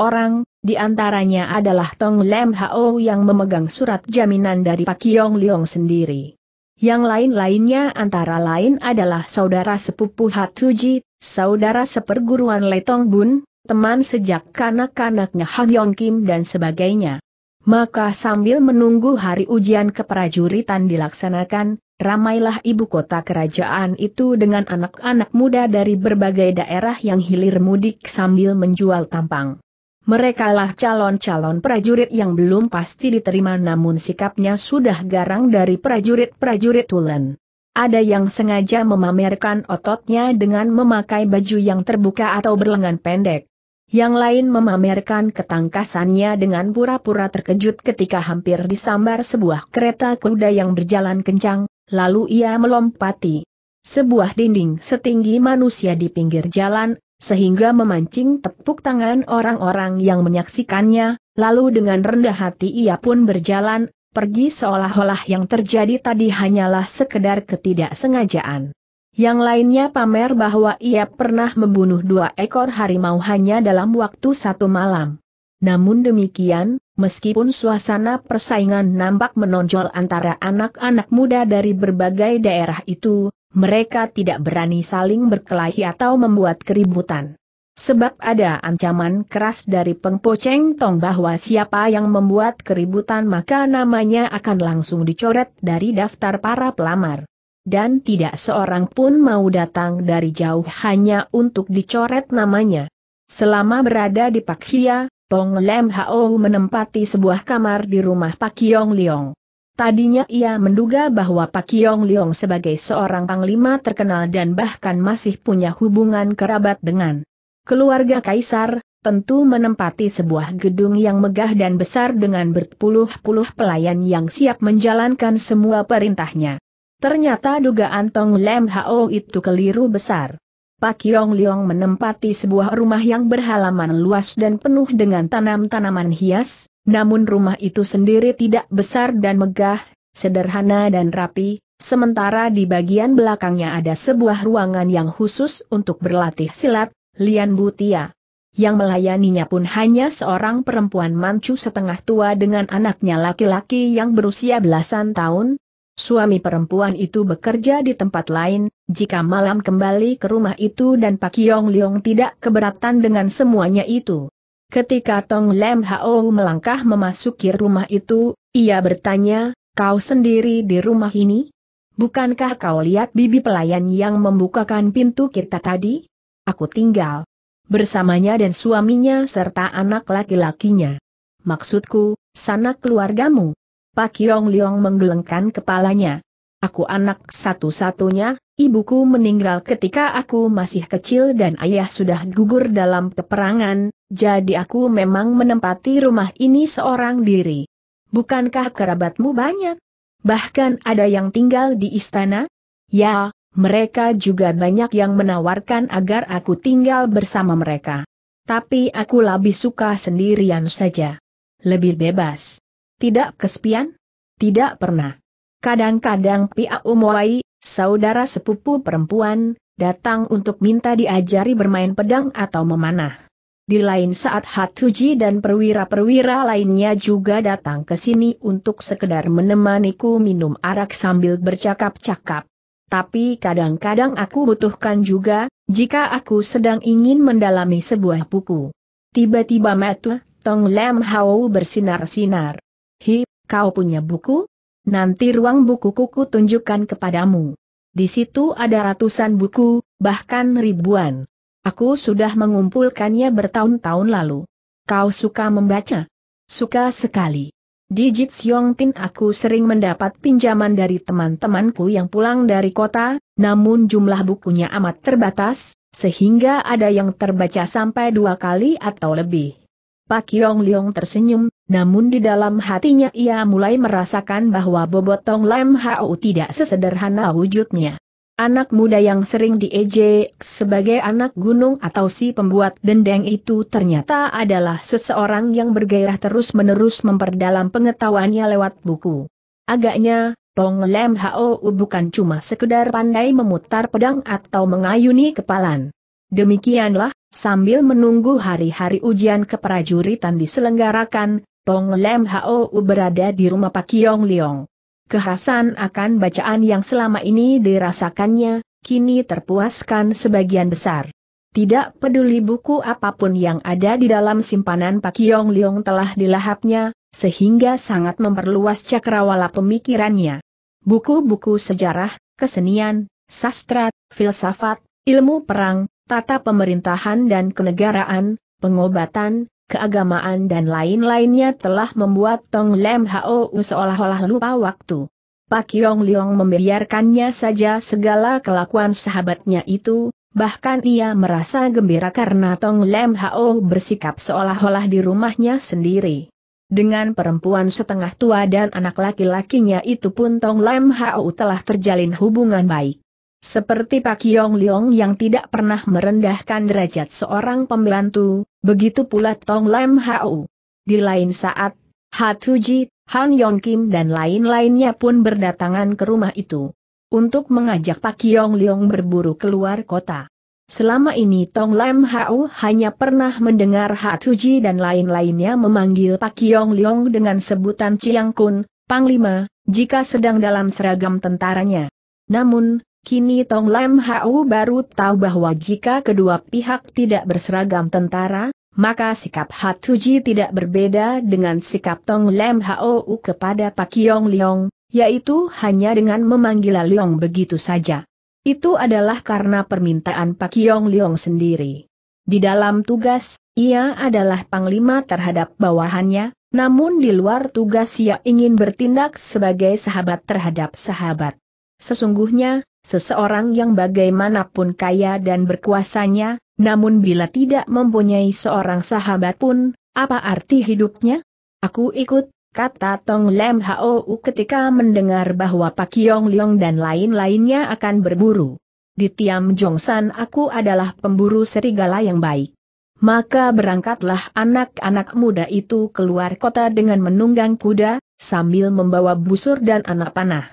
orang, di antaranya adalah Tong Lem Hao yang memegang surat jaminan dari Pak Yong Leong sendiri. Yang lain-lainnya antara lain adalah saudara sepupu Hatuji, saudara seperguruan Letong Bun, teman sejak kanak-kanaknya Han Yong Kim dan sebagainya. Maka sambil menunggu hari ujian keprajuritan dilaksanakan, ramailah ibu kota kerajaan itu dengan anak-anak muda dari berbagai daerah yang hilir mudik sambil menjual tampang. Merekalah calon-calon prajurit yang belum pasti diterima namun sikapnya sudah garang dari prajurit-prajurit tulen. Ada yang sengaja memamerkan ototnya dengan memakai baju yang terbuka atau berlengan pendek. Yang lain memamerkan ketangkasannya dengan pura-pura terkejut ketika hampir disambar sebuah kereta kuda yang berjalan kencang, lalu ia melompati sebuah dinding setinggi manusia di pinggir jalan, sehingga memancing tepuk tangan orang-orang yang menyaksikannya, lalu dengan rendah hati ia pun berjalan, pergi seolah-olah yang terjadi tadi hanyalah sekedar ketidaksengajaan. Yang lainnya pamer bahwa ia pernah membunuh dua ekor harimau hanya dalam waktu satu malam. Namun demikian, meskipun suasana persaingan nampak menonjol antara anak-anak muda dari berbagai daerah itu, mereka tidak berani saling berkelahi atau membuat keributan. Sebab ada ancaman keras dari pengpoceng tong bahwa siapa yang membuat keributan maka namanya akan langsung dicoret dari daftar para pelamar dan tidak seorang pun mau datang dari jauh hanya untuk dicoret namanya. Selama berada di Pak Hia, Tong Lem Hao menempati sebuah kamar di rumah Pak Yong Leong. Tadinya ia menduga bahwa Pak Yong Leong sebagai seorang panglima terkenal dan bahkan masih punya hubungan kerabat dengan keluarga kaisar, tentu menempati sebuah gedung yang megah dan besar dengan berpuluh-puluh pelayan yang siap menjalankan semua perintahnya. Ternyata dugaan Tong Lem Hao itu keliru besar. Pak Yong Leong menempati sebuah rumah yang berhalaman luas dan penuh dengan tanam-tanaman hias, namun rumah itu sendiri tidak besar dan megah, sederhana dan rapi, sementara di bagian belakangnya ada sebuah ruangan yang khusus untuk berlatih silat, Lian Butia. Yang melayaninya pun hanya seorang perempuan mancu setengah tua dengan anaknya laki-laki yang berusia belasan tahun, Suami perempuan itu bekerja di tempat lain, jika malam kembali ke rumah itu dan Pak Yong Leong tidak keberatan dengan semuanya itu. Ketika Tong Lem Hao melangkah memasuki rumah itu, ia bertanya, kau sendiri di rumah ini? Bukankah kau lihat bibi pelayan yang membukakan pintu kita tadi? Aku tinggal bersamanya dan suaminya serta anak laki-lakinya. Maksudku, sanak keluargamu. Pak Yong Leong menggelengkan kepalanya. Aku anak satu-satunya, ibuku meninggal ketika aku masih kecil dan ayah sudah gugur dalam peperangan, jadi aku memang menempati rumah ini seorang diri. Bukankah kerabatmu banyak? Bahkan ada yang tinggal di istana? Ya, mereka juga banyak yang menawarkan agar aku tinggal bersama mereka. Tapi aku lebih suka sendirian saja. Lebih bebas. Tidak kesepian? Tidak pernah. Kadang-kadang Pia Umoai, saudara sepupu perempuan, datang untuk minta diajari bermain pedang atau memanah. Di lain saat Hatuji dan perwira-perwira lainnya juga datang ke sini untuk sekedar menemaniku minum arak sambil bercakap-cakap. Tapi kadang-kadang aku butuhkan juga, jika aku sedang ingin mendalami sebuah buku. Tiba-tiba metu, Tong Lam Hao bersinar-sinar. Hi, kau punya buku? Nanti ruang buku kuku tunjukkan kepadamu. Di situ ada ratusan buku, bahkan ribuan. Aku sudah mengumpulkannya bertahun-tahun lalu. Kau suka membaca? Suka sekali. Di Jitsyong Tin aku sering mendapat pinjaman dari teman-temanku yang pulang dari kota, namun jumlah bukunya amat terbatas, sehingga ada yang terbaca sampai dua kali atau lebih. Pak Yong Leong tersenyum, namun di dalam hatinya ia mulai merasakan bahwa bobot Tong Lam Hao tidak sesederhana wujudnya. Anak muda yang sering diejek sebagai anak gunung atau si pembuat dendeng itu ternyata adalah seseorang yang bergairah terus-menerus memperdalam pengetahuannya lewat buku. Agaknya, Tong Lam Hao bukan cuma sekedar pandai memutar pedang atau mengayuni kepalan. Demikianlah, sambil menunggu hari-hari ujian keprajuritan diselenggarakan, Tong Lem berada di rumah Pak Yong Leong. Kehasan akan bacaan yang selama ini dirasakannya, kini terpuaskan sebagian besar. Tidak peduli buku apapun yang ada di dalam simpanan Pak Yong Leong telah dilahapnya, sehingga sangat memperluas cakrawala pemikirannya. Buku-buku sejarah, kesenian, sastra, filsafat, ilmu perang, tata pemerintahan dan kenegaraan, pengobatan, keagamaan dan lain-lainnya telah membuat Tong Lem Hao seolah-olah lupa waktu. Pak Yong Leong membiarkannya saja segala kelakuan sahabatnya itu, bahkan ia merasa gembira karena Tong Lem Hao bersikap seolah-olah di rumahnya sendiri. Dengan perempuan setengah tua dan anak laki-lakinya itu pun Tong Lem Hao telah terjalin hubungan baik. Seperti Pak Yong Leong yang tidak pernah merendahkan derajat seorang pembantu, begitu pula Tong Lam Hau. Di lain saat, Hatuji, Han Yong Kim dan lain-lainnya pun berdatangan ke rumah itu. Untuk mengajak Pak Yong Leong berburu keluar kota. Selama ini Tong Lam Hau hanya pernah mendengar Hatuji dan lain-lainnya memanggil Pak Yong Leong dengan sebutan Chiang Kun, Panglima, jika sedang dalam seragam tentaranya. Namun, Kini Tong Lam Hau baru tahu bahwa jika kedua pihak tidak berseragam tentara, maka sikap Hatuji tidak berbeda dengan sikap Tong Lam Hau kepada Pak Yong Leong, yaitu hanya dengan memanggil Leong begitu saja. Itu adalah karena permintaan Pak Yong Leong sendiri. Di dalam tugas, ia adalah panglima terhadap bawahannya, namun di luar tugas ia ingin bertindak sebagai sahabat terhadap sahabat. Sesungguhnya, Seseorang yang bagaimanapun kaya dan berkuasanya, namun bila tidak mempunyai seorang sahabat pun, apa arti hidupnya? Aku ikut, kata Tong Lem Hou ketika mendengar bahwa Pak Yong Leong dan lain-lainnya akan berburu. Di Tiam Jongsan aku adalah pemburu serigala yang baik. Maka berangkatlah anak-anak muda itu keluar kota dengan menunggang kuda, sambil membawa busur dan anak panah.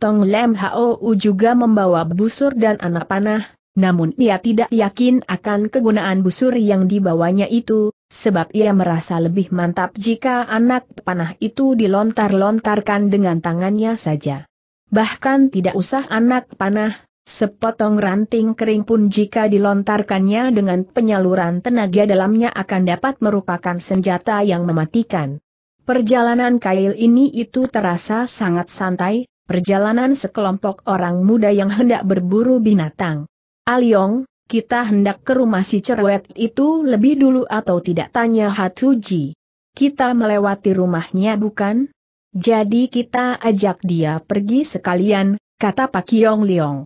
Tong Lem Hao juga membawa busur dan anak panah, namun ia tidak yakin akan kegunaan busur yang dibawanya itu, sebab ia merasa lebih mantap jika anak panah itu dilontar-lontarkan dengan tangannya saja. Bahkan tidak usah anak panah, sepotong ranting kering pun jika dilontarkannya dengan penyaluran tenaga dalamnya akan dapat merupakan senjata yang mematikan. Perjalanan kail ini itu terasa sangat santai, perjalanan sekelompok orang muda yang hendak berburu binatang. Aliong, kita hendak ke rumah si cerewet itu lebih dulu atau tidak tanya Hatuji. Kita melewati rumahnya bukan? Jadi kita ajak dia pergi sekalian, kata Pak Yong Liong.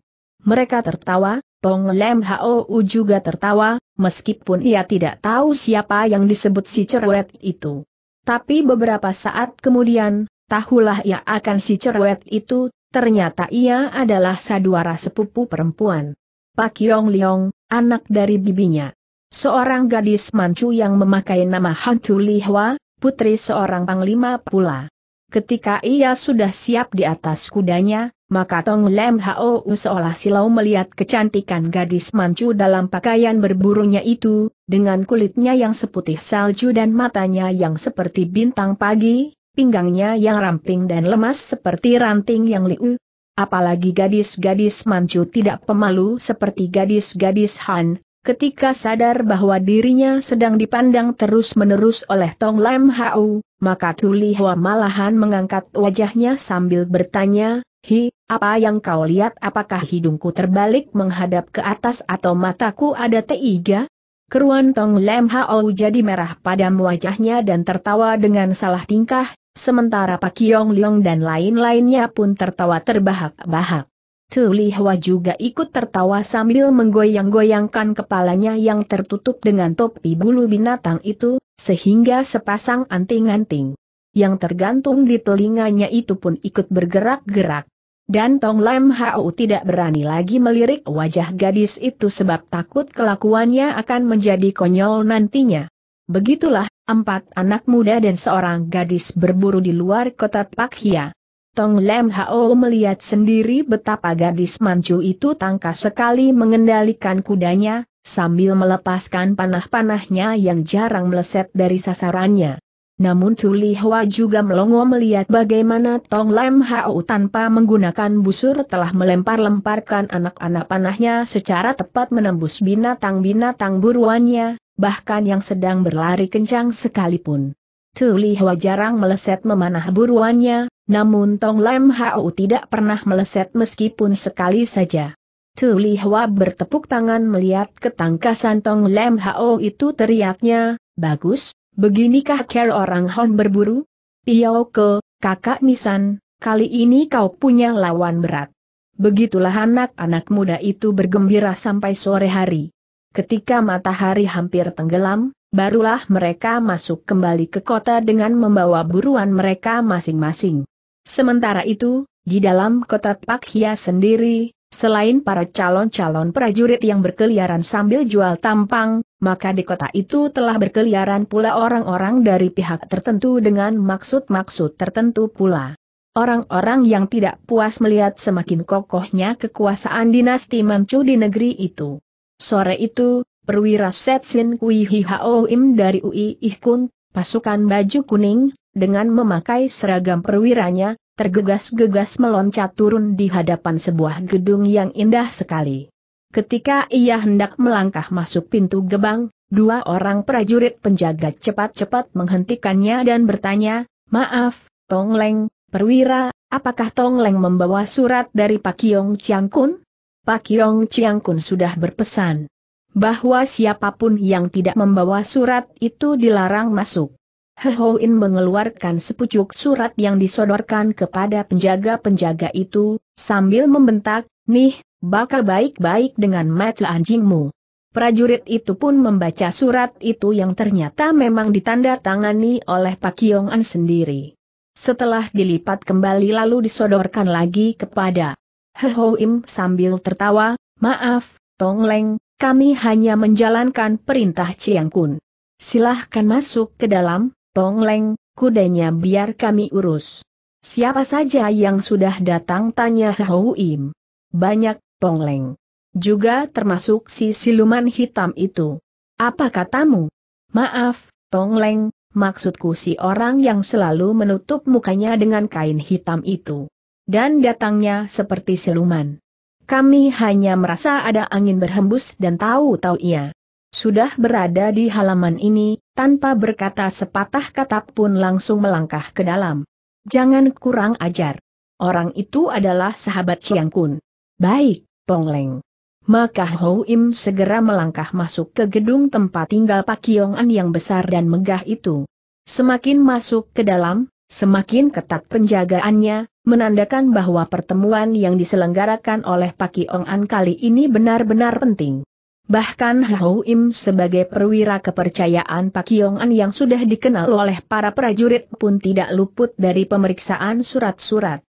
Mereka tertawa, Tong Lem Hou juga tertawa, meskipun ia tidak tahu siapa yang disebut si cerewet itu. Tapi beberapa saat kemudian, tahulah ia akan si cerewet itu, ternyata ia adalah saduara sepupu perempuan. Pak Yong Liong, anak dari bibinya. Seorang gadis mancu yang memakai nama Hantu Lihwa, putri seorang panglima pula. Ketika ia sudah siap di atas kudanya, maka Tong Lem Hao seolah silau melihat kecantikan gadis mancu dalam pakaian berburunya itu, dengan kulitnya yang seputih salju dan matanya yang seperti bintang pagi, pinggangnya yang ramping dan lemas seperti ranting yang liu. Apalagi gadis-gadis mancu tidak pemalu seperti gadis-gadis Han, ketika sadar bahwa dirinya sedang dipandang terus-menerus oleh Tong Lam Hau, maka Tuli Hua malahan mengangkat wajahnya sambil bertanya, Hi, apa yang kau lihat apakah hidungku terbalik menghadap ke atas atau mataku ada teiga? Keruan Tong lem Hao jadi merah pada wajahnya dan tertawa dengan salah tingkah, sementara Pak Kiong Leong dan lain-lainnya pun tertawa terbahak-bahak. Tu Li Hua juga ikut tertawa sambil menggoyang-goyangkan kepalanya yang tertutup dengan topi bulu binatang itu, sehingga sepasang anting-anting yang tergantung di telinganya itu pun ikut bergerak-gerak. Dan Tong Lam Hau tidak berani lagi melirik wajah gadis itu sebab takut kelakuannya akan menjadi konyol nantinya. Begitulah, empat anak muda dan seorang gadis berburu di luar kota Pak Hia. Tong Lam Hao melihat sendiri betapa gadis mancu itu tangkas sekali mengendalikan kudanya, sambil melepaskan panah-panahnya yang jarang meleset dari sasarannya. Namun Tuli Hwa juga melongo melihat bagaimana Tong Lem Hau tanpa menggunakan busur telah melempar-lemparkan anak-anak panahnya secara tepat menembus binatang-binatang buruannya, bahkan yang sedang berlari kencang sekalipun. Tuli Hwa jarang meleset memanah buruannya, namun Tong Lem Hau tidak pernah meleset meskipun sekali saja. Tuli Hwa bertepuk tangan melihat ketangkasan Tong Lem Hau itu teriaknya, bagus, Beginikah care orang Hon berburu? Piao ke, kakak Nisan, kali ini kau punya lawan berat. Begitulah anak-anak muda itu bergembira sampai sore hari. Ketika matahari hampir tenggelam, barulah mereka masuk kembali ke kota dengan membawa buruan mereka masing-masing. Sementara itu, di dalam kota Pakhia sendiri, selain para calon-calon prajurit yang berkeliaran sambil jual tampang, maka di kota itu telah berkeliaran pula orang-orang dari pihak tertentu dengan maksud-maksud tertentu pula. Orang-orang yang tidak puas melihat semakin kokohnya kekuasaan dinasti Manchu di negeri itu. Sore itu, perwira Setsin Kui Im dari UI Ihkun, pasukan baju kuning, dengan memakai seragam perwiranya, tergegas-gegas meloncat turun di hadapan sebuah gedung yang indah sekali. Ketika ia hendak melangkah masuk pintu gebang, dua orang prajurit penjaga cepat-cepat menghentikannya dan bertanya, Maaf, Tong Leng, perwira, apakah Tong Leng membawa surat dari Pak Yong Kun? Pak Yong Kun sudah berpesan bahwa siapapun yang tidak membawa surat itu dilarang masuk. Hehoin mengeluarkan sepucuk surat yang disodorkan kepada penjaga-penjaga itu, sambil membentak, Nih, bakal baik-baik dengan mata anjingmu. Prajurit itu pun membaca surat itu yang ternyata memang ditandatangani oleh Pak Yong An sendiri. Setelah dilipat kembali lalu disodorkan lagi kepada Ho Im sambil tertawa, maaf, Tong Leng, kami hanya menjalankan perintah Chiang Kun. Silahkan masuk ke dalam, Tong Leng, kudanya biar kami urus. Siapa saja yang sudah datang tanya Ho Im. Banyak, Pongleng. Juga termasuk si siluman hitam itu. Apa katamu? Maaf, Tongleng, maksudku si orang yang selalu menutup mukanya dengan kain hitam itu. Dan datangnya seperti siluman. Kami hanya merasa ada angin berhembus dan tahu-tahu ia sudah berada di halaman ini, tanpa berkata sepatah kata pun langsung melangkah ke dalam. Jangan kurang ajar. Orang itu adalah sahabat Chiang Kun. Baik, Pongleng. Maka Hou Im segera melangkah masuk ke gedung tempat tinggal Pak Yong An yang besar dan megah itu. Semakin masuk ke dalam, semakin ketat penjagaannya, menandakan bahwa pertemuan yang diselenggarakan oleh Pak Yong An kali ini benar-benar penting. Bahkan Hou Im sebagai perwira kepercayaan Pak Yong An yang sudah dikenal oleh para prajurit pun tidak luput dari pemeriksaan surat-surat.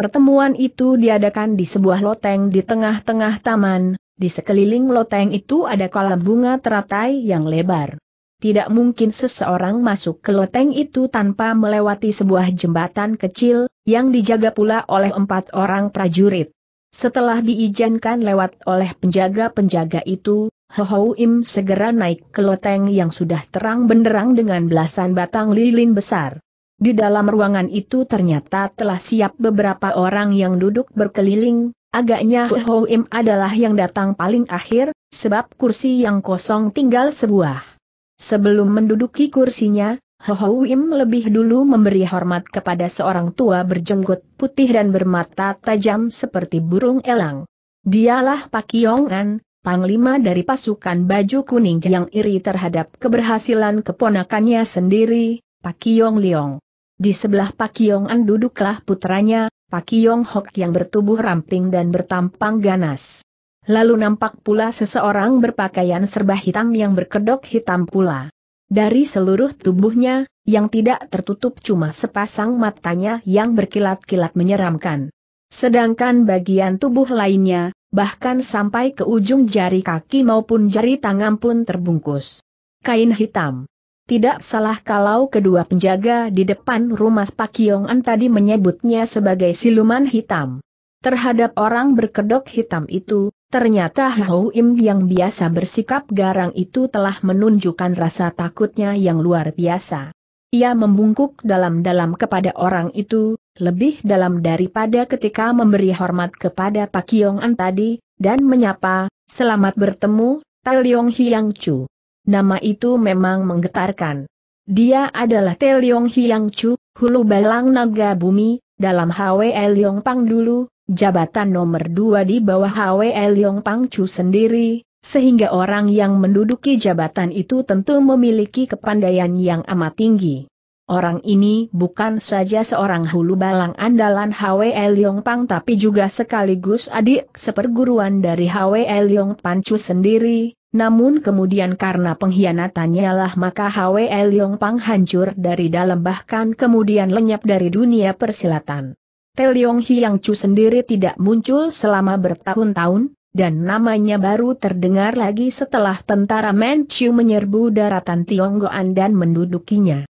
Pertemuan itu diadakan di sebuah loteng di tengah-tengah taman, di sekeliling loteng itu ada kolam bunga teratai yang lebar. Tidak mungkin seseorang masuk ke loteng itu tanpa melewati sebuah jembatan kecil, yang dijaga pula oleh empat orang prajurit. Setelah diizinkan lewat oleh penjaga-penjaga itu, Hohoim Im segera naik ke loteng yang sudah terang benderang dengan belasan batang lilin besar. Di dalam ruangan itu ternyata telah siap beberapa orang yang duduk berkeliling, agaknya Ho Im adalah yang datang paling akhir, sebab kursi yang kosong tinggal sebuah. Sebelum menduduki kursinya, Ho Im lebih dulu memberi hormat kepada seorang tua berjenggot putih dan bermata tajam seperti burung elang. Dialah Pak An, panglima dari pasukan baju kuning yang iri terhadap keberhasilan keponakannya sendiri, Pak Yong Leong. Di sebelah Pak Yong An duduklah putranya, Pak Yong Hok yang bertubuh ramping dan bertampang ganas. Lalu nampak pula seseorang berpakaian serba hitam yang berkedok hitam pula. Dari seluruh tubuhnya, yang tidak tertutup cuma sepasang matanya yang berkilat-kilat menyeramkan. Sedangkan bagian tubuh lainnya, bahkan sampai ke ujung jari kaki maupun jari tangan pun terbungkus. Kain hitam. Tidak salah kalau kedua penjaga di depan rumah Pak An tadi menyebutnya sebagai siluman hitam. Terhadap orang berkedok hitam itu, ternyata Hau Im yang biasa bersikap garang itu telah menunjukkan rasa takutnya yang luar biasa. Ia membungkuk dalam-dalam kepada orang itu, lebih dalam daripada ketika memberi hormat kepada Pak An tadi, dan menyapa, selamat bertemu, Taliong Hiang Chu. Nama itu memang menggetarkan. Dia adalah Teliong Hiang Chu, hulu balang naga bumi, dalam Hwe Leong Pang dulu, jabatan nomor dua di bawah Hwe Leong Pang Chu sendiri, sehingga orang yang menduduki jabatan itu tentu memiliki kepandaian yang amat tinggi. Orang ini bukan saja seorang hulu balang andalan Hwe Pang, tapi juga sekaligus adik seperguruan dari Hwe Pang Chu sendiri, namun kemudian karena pengkhianatannya lah maka Hwe Leong Pang hancur dari dalam bahkan kemudian lenyap dari dunia persilatan. Peliong Hiang Chu sendiri tidak muncul selama bertahun-tahun, dan namanya baru terdengar lagi setelah tentara Manchu menyerbu daratan Tionggoan dan mendudukinya.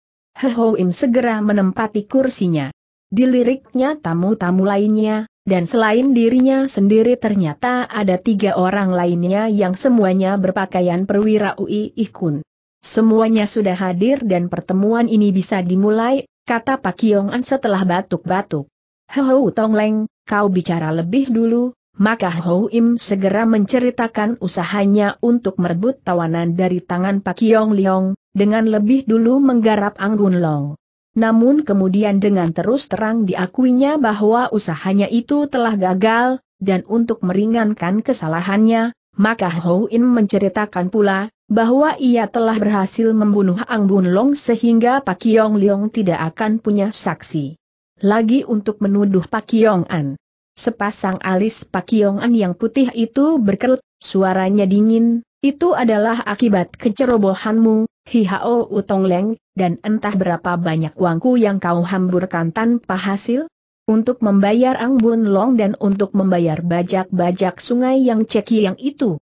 He Ho Im segera menempati kursinya. Diliriknya tamu-tamu lainnya, dan selain dirinya sendiri ternyata ada tiga orang lainnya yang semuanya berpakaian perwira UI Ikun. Semuanya sudah hadir dan pertemuan ini bisa dimulai, kata Pak An setelah batuk-batuk. Hou Tongleng, kau bicara lebih dulu, maka Ho Im segera menceritakan usahanya untuk merebut tawanan dari tangan Pak Yong Leong, dengan lebih dulu menggarap Anggun Long namun kemudian dengan terus terang diakuinya bahwa usahanya itu telah gagal, dan untuk meringankan kesalahannya, maka Hou In menceritakan pula, bahwa ia telah berhasil membunuh Ang Bun Long sehingga Pak Yong Leong tidak akan punya saksi. Lagi untuk menuduh Pak Yong An. Sepasang alis Pak Yong An yang putih itu berkerut, suaranya dingin, itu adalah akibat kecerobohanmu, hiao Utong Leng, dan entah berapa banyak uangku yang kau hamburkan tanpa hasil? Untuk membayar Bun Long dan untuk membayar bajak-bajak sungai yang ceki yang itu.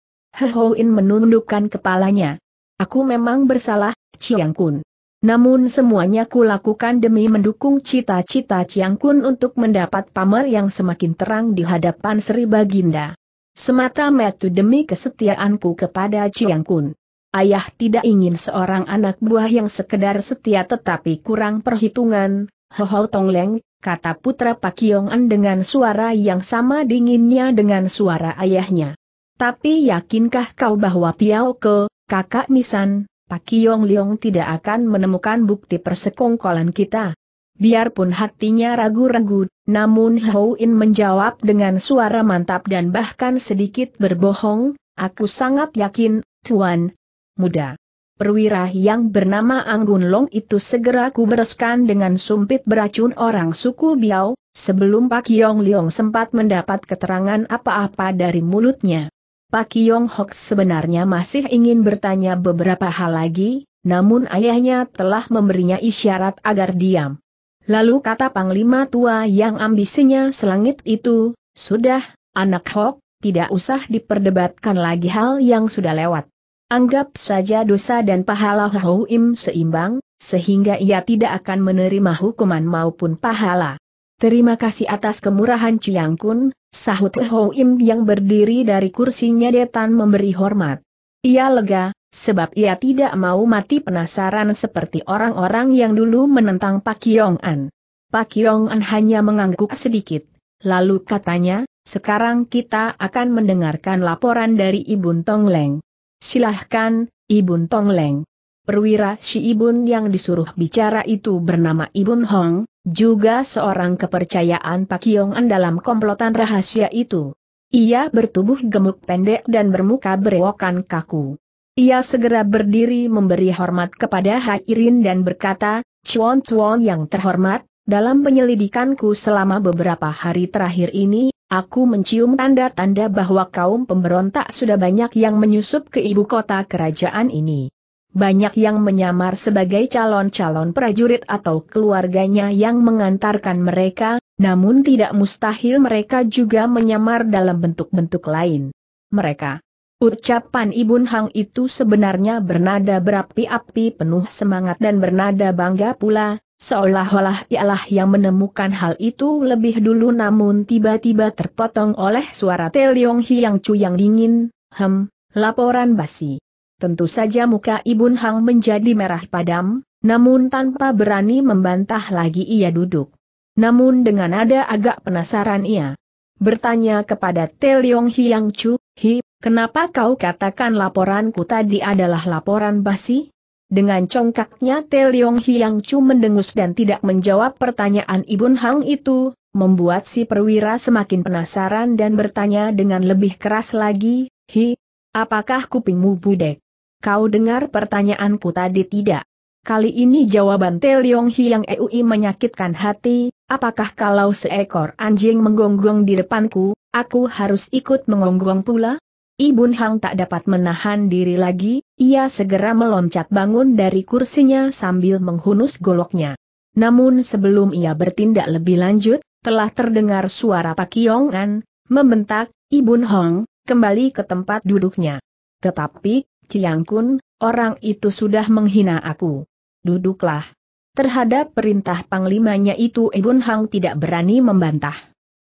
In menundukkan kepalanya. Aku memang bersalah, Chiang Kun. Namun semuanya kulakukan demi mendukung cita-cita Chiang Kun untuk mendapat pamer yang semakin terang di hadapan Sri Baginda. semata metu demi kesetiaanku kepada Chiang Kun ayah tidak ingin seorang anak buah yang sekedar setia tetapi kurang perhitungan, Tong Leng, kata putra Pak An dengan suara yang sama dinginnya dengan suara ayahnya. Tapi yakinkah kau bahwa Piao Ke, kakak Nisan, Pak Yong Leong tidak akan menemukan bukti persekongkolan kita? Biarpun hatinya ragu-ragu, namun Hou In menjawab dengan suara mantap dan bahkan sedikit berbohong, Aku sangat yakin, Tuan, muda. Perwira yang bernama Anggun Long itu segera kubereskan dengan sumpit beracun orang suku Biao, sebelum Pak Yong Leong sempat mendapat keterangan apa-apa dari mulutnya. Pak Yong Hok sebenarnya masih ingin bertanya beberapa hal lagi, namun ayahnya telah memberinya isyarat agar diam. Lalu kata Panglima Tua yang ambisinya selangit itu, Sudah, anak Hok, tidak usah diperdebatkan lagi hal yang sudah lewat. Anggap saja dosa dan pahala Houim seimbang, sehingga ia tidak akan menerima hukuman maupun pahala. Terima kasih atas kemurahan Ciang Kun, sahut Houim yang berdiri dari kursinya Detan memberi hormat. Ia lega, sebab ia tidak mau mati penasaran seperti orang-orang yang dulu menentang Pak Yong An. Pak Yong An hanya mengangguk sedikit. Lalu katanya, sekarang kita akan mendengarkan laporan dari Ibu Tong Leng. Silahkan, Ibun leng Perwira si Ibun yang disuruh bicara itu bernama Ibun Hong, juga seorang kepercayaan Pak yong dalam komplotan rahasia itu. Ia bertubuh gemuk pendek dan bermuka berewokan kaku. Ia segera berdiri memberi hormat kepada Hairin dan berkata, Chuan Chuan yang terhormat, dalam penyelidikanku selama beberapa hari terakhir ini, Aku mencium tanda-tanda bahwa kaum pemberontak sudah banyak yang menyusup ke ibu kota kerajaan ini. Banyak yang menyamar sebagai calon-calon prajurit atau keluarganya yang mengantarkan mereka, namun tidak mustahil mereka juga menyamar dalam bentuk-bentuk lain. Mereka. Ucapan ibu Hang itu sebenarnya bernada berapi-api penuh semangat dan bernada bangga pula, seolah-olah ialah yang menemukan hal itu lebih dulu namun tiba-tiba terpotong oleh suara Teliong Hiang Chu yang dingin, hem, laporan basi. Tentu saja muka Ibu Hang menjadi merah padam, namun tanpa berani membantah lagi ia duduk. Namun dengan ada agak penasaran ia bertanya kepada Teliong Hiang Chu, Hi, kenapa kau katakan laporanku tadi adalah laporan basi? Dengan congkaknya Teliong Hiang Chu mendengus dan tidak menjawab pertanyaan Ibun Hang itu, membuat si perwira semakin penasaran dan bertanya dengan lebih keras lagi, Hi, apakah kupingmu budek? Kau dengar pertanyaanku tadi tidak? Kali ini jawaban Teliong Hiang Eui menyakitkan hati, apakah kalau seekor anjing menggonggong di depanku, aku harus ikut menggonggong pula? Ibun Hang tak dapat menahan diri lagi, ia segera meloncat bangun dari kursinya sambil menghunus goloknya. Namun sebelum ia bertindak lebih lanjut, telah terdengar suara Pak An, membentak, Ibun Hong, kembali ke tempat duduknya. Tetapi, Ciang Kun, orang itu sudah menghina aku. Duduklah. Terhadap perintah panglimanya itu Ibun Hang tidak berani membantah.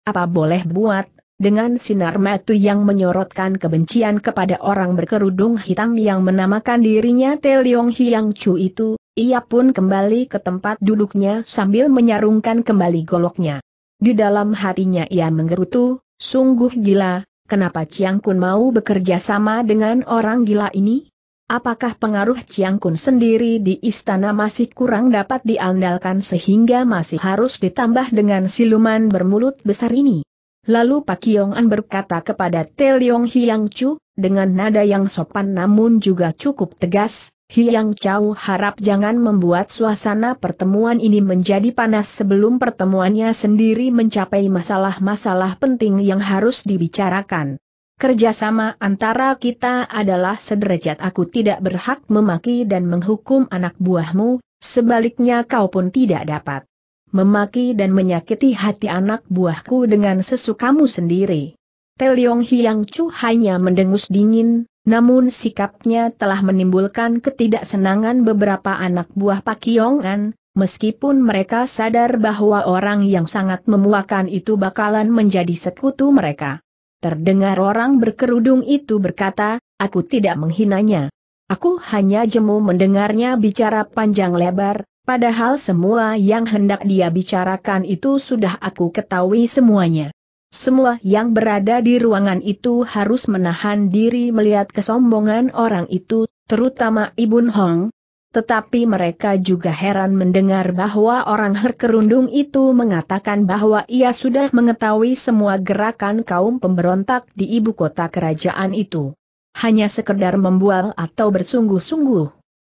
Apa boleh buat, dengan sinar matu yang menyorotkan kebencian kepada orang berkerudung hitam yang menamakan dirinya Teliong Hiang Chu itu, ia pun kembali ke tempat duduknya sambil menyarungkan kembali goloknya. Di dalam hatinya ia menggerutu, sungguh gila, kenapa Chiang Kun mau bekerja sama dengan orang gila ini? Apakah pengaruh Chiang Kun sendiri di istana masih kurang dapat diandalkan sehingga masih harus ditambah dengan siluman bermulut besar ini? Lalu Pak Yong An berkata kepada Te Leong Hiang Chu, dengan nada yang sopan namun juga cukup tegas, Hiang Chau harap jangan membuat suasana pertemuan ini menjadi panas sebelum pertemuannya sendiri mencapai masalah-masalah penting yang harus dibicarakan. Kerjasama antara kita adalah sederajat aku tidak berhak memaki dan menghukum anak buahmu, sebaliknya kau pun tidak dapat memaki dan menyakiti hati anak buahku dengan sesukamu sendiri. Peliong Hiang Chu hanya mendengus dingin, namun sikapnya telah menimbulkan ketidaksenangan beberapa anak buah Pak An, meskipun mereka sadar bahwa orang yang sangat memuakan itu bakalan menjadi sekutu mereka. Terdengar orang berkerudung itu berkata, aku tidak menghinanya. Aku hanya jemu mendengarnya bicara panjang lebar, Padahal semua yang hendak dia bicarakan itu sudah aku ketahui semuanya. Semua yang berada di ruangan itu harus menahan diri melihat kesombongan orang itu, terutama Ibun Hong. Tetapi mereka juga heran mendengar bahwa orang herkerundung itu mengatakan bahwa ia sudah mengetahui semua gerakan kaum pemberontak di ibu kota kerajaan itu. Hanya sekedar membual atau bersungguh-sungguh.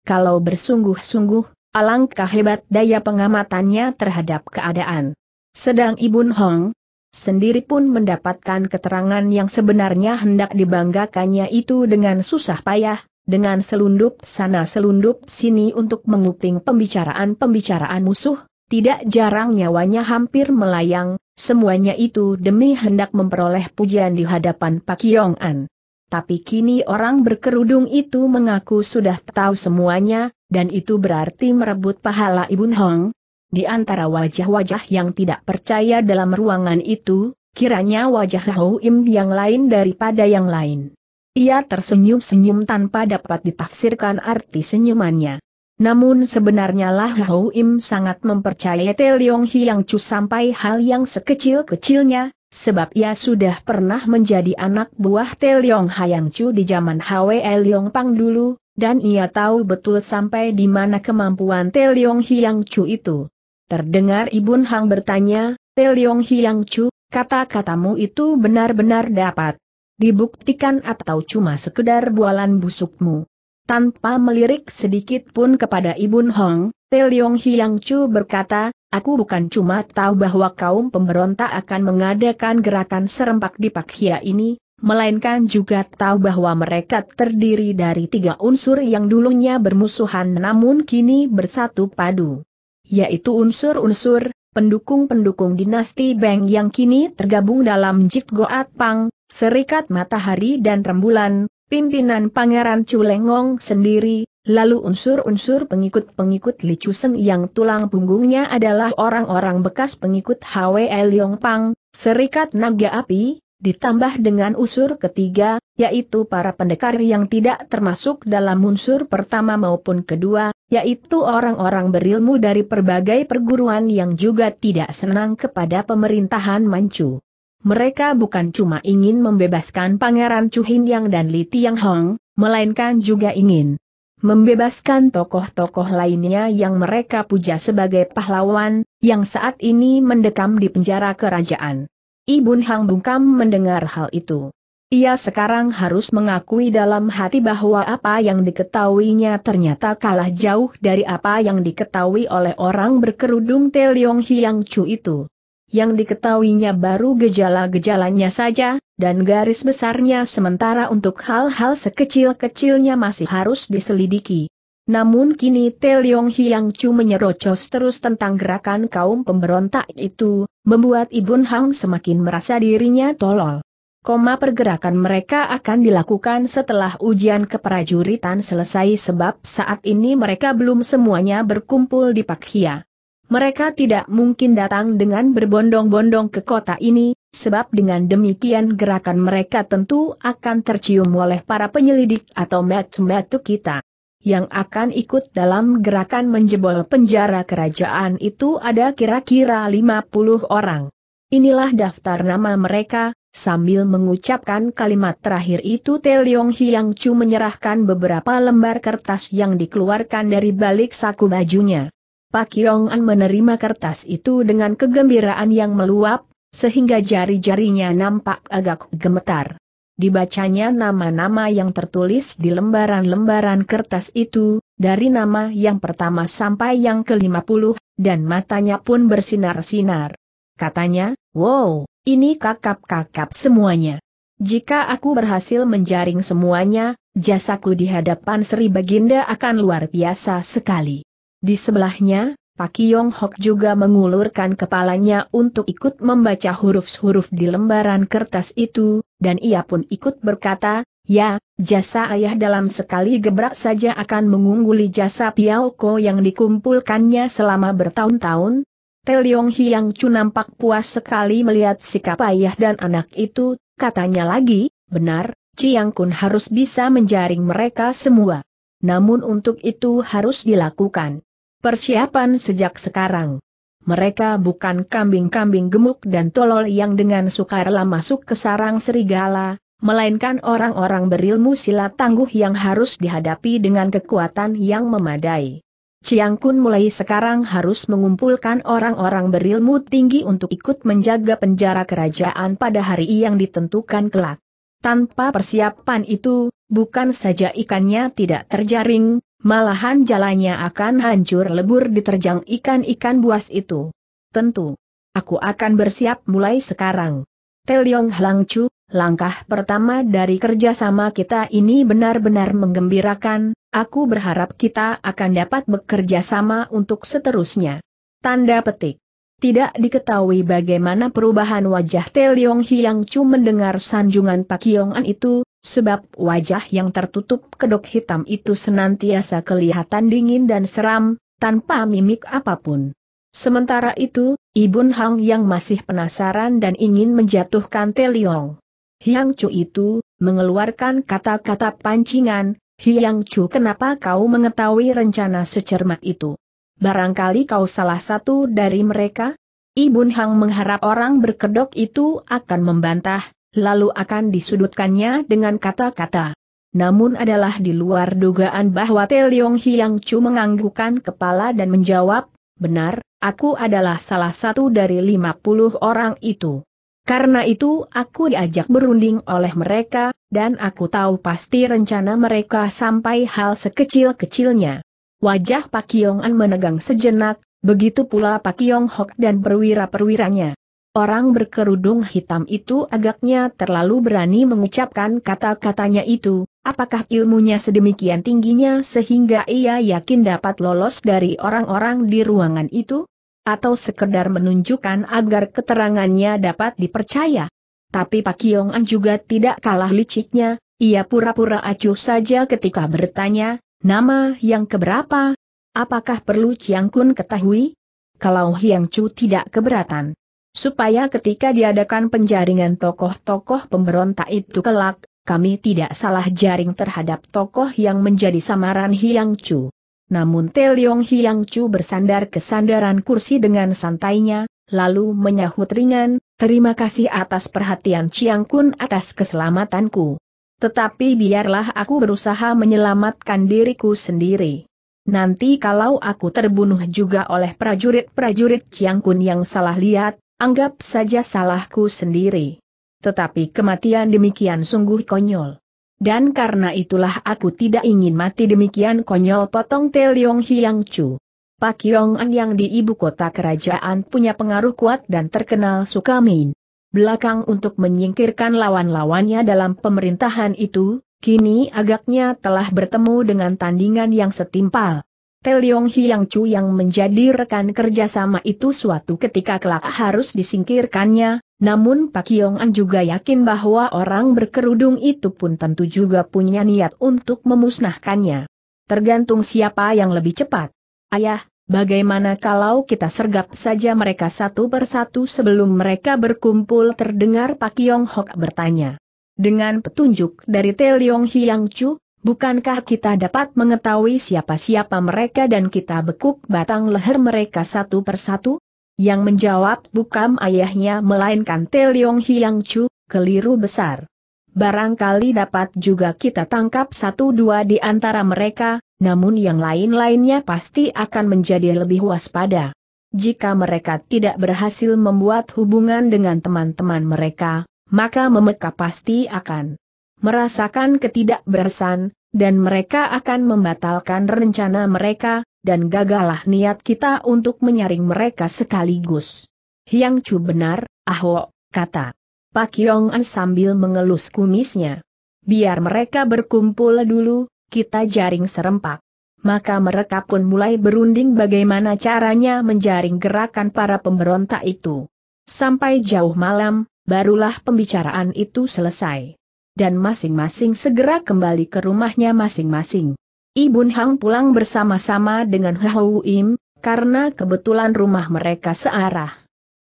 Kalau bersungguh-sungguh, Alangkah hebat daya pengamatannya terhadap keadaan. Sedang Ibun Hong sendiri pun mendapatkan keterangan yang sebenarnya hendak dibanggakannya itu dengan susah payah, dengan selundup sana selundup sini untuk menguping pembicaraan-pembicaraan musuh, tidak jarang nyawanya hampir melayang, semuanya itu demi hendak memperoleh pujian di hadapan Pak Yong An. Tapi kini orang berkerudung itu mengaku sudah tahu semuanya, dan itu berarti merebut pahala Ibun Hong. Di antara wajah-wajah yang tidak percaya dalam ruangan itu, kiranya wajah Hou Im yang lain daripada yang lain. Ia tersenyum-senyum tanpa dapat ditafsirkan arti senyumannya. Namun sebenarnya lah Hou Im sangat mempercayai Hi yang Chu sampai hal yang sekecil-kecilnya, sebab ia sudah pernah menjadi anak buah Teliong yang Chu di zaman Hwe Yong Pang dulu, dan ia tahu betul sampai di mana kemampuan Te Leong Hiang Chu itu. Terdengar Ibun Hang bertanya, Te Leong Hiang Chu, kata-katamu itu benar-benar dapat dibuktikan atau cuma sekedar bualan busukmu. Tanpa melirik sedikit pun kepada Ibun Hong, Te Leong Hiang Chu berkata, aku bukan cuma tahu bahwa kaum pemberontak akan mengadakan gerakan serempak di Pakhia ini, melainkan juga tahu bahwa mereka terdiri dari tiga unsur yang dulunya bermusuhan namun kini bersatu padu. Yaitu unsur-unsur, pendukung-pendukung dinasti Beng yang kini tergabung dalam Jit Goat Pang, Serikat Matahari dan Rembulan, pimpinan Pangeran Culengong sendiri, lalu unsur-unsur pengikut-pengikut Li Chuseng yang tulang punggungnya adalah orang-orang bekas pengikut HWL Yong Pang, Serikat Naga Api, Ditambah dengan usur ketiga, yaitu para pendekar yang tidak termasuk dalam unsur pertama maupun kedua, yaitu orang-orang berilmu dari berbagai perguruan yang juga tidak senang kepada pemerintahan Manchu. Mereka bukan cuma ingin membebaskan Pangeran Chu Yang dan Li Tiang Hong, melainkan juga ingin membebaskan tokoh-tokoh lainnya yang mereka puja sebagai pahlawan, yang saat ini mendekam di penjara kerajaan. Ibun Hang Bungkam mendengar hal itu. Ia sekarang harus mengakui dalam hati bahwa apa yang diketahuinya ternyata kalah jauh dari apa yang diketahui oleh orang berkerudung Teliong Hiang Chu itu. Yang diketahuinya baru gejala-gejalanya saja, dan garis besarnya sementara untuk hal-hal sekecil-kecilnya masih harus diselidiki. Namun kini Teliong Hiang Chu menyerocos terus tentang gerakan kaum pemberontak itu, membuat Ibun Hang semakin merasa dirinya tolol. Koma pergerakan mereka akan dilakukan setelah ujian keprajuritan selesai sebab saat ini mereka belum semuanya berkumpul di Pak Hia. Mereka tidak mungkin datang dengan berbondong-bondong ke kota ini, sebab dengan demikian gerakan mereka tentu akan tercium oleh para penyelidik atau metu-metu kita yang akan ikut dalam gerakan menjebol penjara kerajaan itu ada kira-kira 50 orang. Inilah daftar nama mereka, sambil mengucapkan kalimat terakhir itu Teliong Hiang Chu menyerahkan beberapa lembar kertas yang dikeluarkan dari balik saku bajunya. Pak Yong An menerima kertas itu dengan kegembiraan yang meluap, sehingga jari-jarinya nampak agak gemetar dibacanya nama-nama yang tertulis di lembaran-lembaran kertas itu, dari nama yang pertama sampai yang ke-50, dan matanya pun bersinar-sinar. Katanya, wow, ini kakap-kakap semuanya. Jika aku berhasil menjaring semuanya, jasaku di hadapan Sri Baginda akan luar biasa sekali. Di sebelahnya, Pak Yong Hok juga mengulurkan kepalanya untuk ikut membaca huruf-huruf di lembaran kertas itu, dan ia pun ikut berkata, Ya, jasa ayah dalam sekali gebrak saja akan mengungguli jasa Piao Ko yang dikumpulkannya selama bertahun-tahun. Tel Yong Hiang Chu nampak puas sekali melihat sikap ayah dan anak itu, katanya lagi, benar, Chiang Kun harus bisa menjaring mereka semua. Namun untuk itu harus dilakukan Persiapan sejak sekarang. Mereka bukan kambing-kambing gemuk dan tolol yang dengan sukarela masuk ke sarang serigala, melainkan orang-orang berilmu silat tangguh yang harus dihadapi dengan kekuatan yang memadai. Chiang Kun mulai sekarang harus mengumpulkan orang-orang berilmu tinggi untuk ikut menjaga penjara kerajaan pada hari yang ditentukan kelak. Tanpa persiapan itu, bukan saja ikannya tidak terjaring, Malahan jalannya akan hancur lebur diterjang ikan-ikan buas itu. Tentu. Aku akan bersiap mulai sekarang. Teliong Langcu, langkah pertama dari kerjasama kita ini benar-benar menggembirakan, aku berharap kita akan dapat bekerja sama untuk seterusnya. Tanda petik. Tidak diketahui bagaimana perubahan wajah Teliong Hiang Chu mendengar sanjungan Pak Yong An itu, sebab wajah yang tertutup kedok hitam itu senantiasa kelihatan dingin dan seram, tanpa mimik apapun. Sementara itu, Ibun Hang yang masih penasaran dan ingin menjatuhkan Teliong. Hiang Chu itu, mengeluarkan kata-kata pancingan, Hiang Chu kenapa kau mengetahui rencana secermat itu? Barangkali kau salah satu dari mereka? Ibun Hang mengharap orang berkedok itu akan membantah, lalu akan disudutkannya dengan kata-kata. Namun adalah di luar dugaan bahwa Teliong Hiang Chu menganggukkan kepala dan menjawab, benar, aku adalah salah satu dari 50 orang itu. Karena itu aku diajak berunding oleh mereka, dan aku tahu pasti rencana mereka sampai hal sekecil-kecilnya. Wajah Pak Yong An menegang sejenak, begitu pula Pak Yong Hok dan perwira-perwiranya. Orang berkerudung hitam itu agaknya terlalu berani mengucapkan kata-katanya itu, apakah ilmunya sedemikian tingginya sehingga ia yakin dapat lolos dari orang-orang di ruangan itu? Atau sekedar menunjukkan agar keterangannya dapat dipercaya? Tapi Pak Yong An juga tidak kalah liciknya, ia pura-pura acuh saja ketika bertanya, nama yang keberapa? Apakah perlu Chiang Kun ketahui? Kalau Hiang Chu tidak keberatan, supaya ketika diadakan penjaringan tokoh-tokoh pemberontak itu kelak, kami tidak salah jaring terhadap tokoh yang menjadi samaran Hiang Chu. Namun Teliong Hiang Chu bersandar ke sandaran kursi dengan santainya, lalu menyahut ringan, terima kasih atas perhatian Chiang Kun atas keselamatanku. Tetapi biarlah aku berusaha menyelamatkan diriku sendiri. Nanti kalau aku terbunuh juga oleh prajurit-prajurit Chiang Kun yang salah lihat, Anggap saja salahku sendiri. Tetapi kematian demikian sungguh konyol. Dan karena itulah aku tidak ingin mati demikian konyol potong Yong Hiang Chu. Pak Yong An yang di ibu kota kerajaan punya pengaruh kuat dan terkenal suka min. Belakang untuk menyingkirkan lawan-lawannya dalam pemerintahan itu, kini agaknya telah bertemu dengan tandingan yang setimpal. Teliong Hiang Chu yang menjadi rekan kerjasama itu suatu ketika kelak harus disingkirkannya, namun Pak Yong An juga yakin bahwa orang berkerudung itu pun tentu juga punya niat untuk memusnahkannya. Tergantung siapa yang lebih cepat. Ayah, bagaimana kalau kita sergap saja mereka satu persatu sebelum mereka berkumpul terdengar Pak Yong Hok bertanya. Dengan petunjuk dari Teliong Hiang Chu, Bukankah kita dapat mengetahui siapa-siapa mereka dan kita bekuk batang leher mereka satu persatu? Yang menjawab bukan ayahnya melainkan Teliong Hiang Chu, keliru besar. Barangkali dapat juga kita tangkap satu dua di antara mereka, namun yang lain-lainnya pasti akan menjadi lebih waspada. Jika mereka tidak berhasil membuat hubungan dengan teman-teman mereka, maka memeka pasti akan merasakan ketidakberesan dan mereka akan membatalkan rencana mereka, dan gagalah niat kita untuk menyaring mereka sekaligus. Yang Chu benar, Ahok, kata Pak Yong An sambil mengelus kumisnya. Biar mereka berkumpul dulu, kita jaring serempak. Maka mereka pun mulai berunding bagaimana caranya menjaring gerakan para pemberontak itu. Sampai jauh malam, barulah pembicaraan itu selesai dan masing-masing segera kembali ke rumahnya masing-masing. Ibun Hang pulang bersama-sama dengan Hau Im, karena kebetulan rumah mereka searah.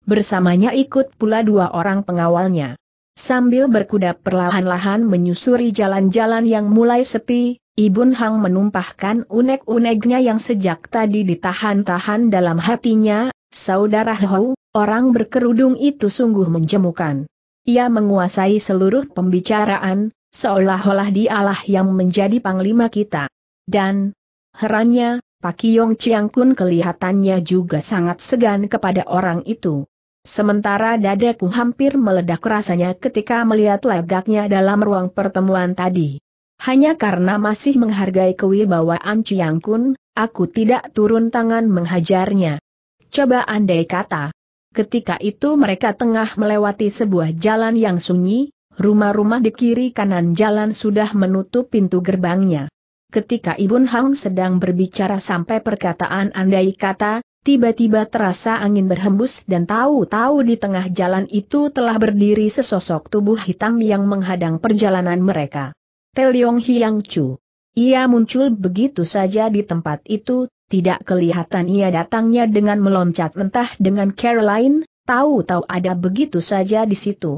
Bersamanya ikut pula dua orang pengawalnya. Sambil berkuda perlahan-lahan menyusuri jalan-jalan yang mulai sepi, Ibun Hang menumpahkan unek-uneknya yang sejak tadi ditahan-tahan dalam hatinya, saudara Hau, orang berkerudung itu sungguh menjemukan. Ia menguasai seluruh pembicaraan, seolah-olah dialah yang menjadi panglima kita. Dan, herannya, Pak Yong Chiang Kun kelihatannya juga sangat segan kepada orang itu. Sementara dadaku hampir meledak rasanya ketika melihat lagaknya dalam ruang pertemuan tadi. Hanya karena masih menghargai kewibawaan Chiang Kun, aku tidak turun tangan menghajarnya. Coba andai kata, Ketika itu mereka tengah melewati sebuah jalan yang sunyi, rumah-rumah di kiri kanan jalan sudah menutup pintu gerbangnya. Ketika Ibun Hang sedang berbicara sampai perkataan andai kata, tiba-tiba terasa angin berhembus dan tahu-tahu di tengah jalan itu telah berdiri sesosok tubuh hitam yang menghadang perjalanan mereka. Teliong Hiang Chu. Ia muncul begitu saja di tempat itu, tidak kelihatan ia datangnya dengan meloncat mentah dengan Caroline, tahu-tahu ada begitu saja di situ.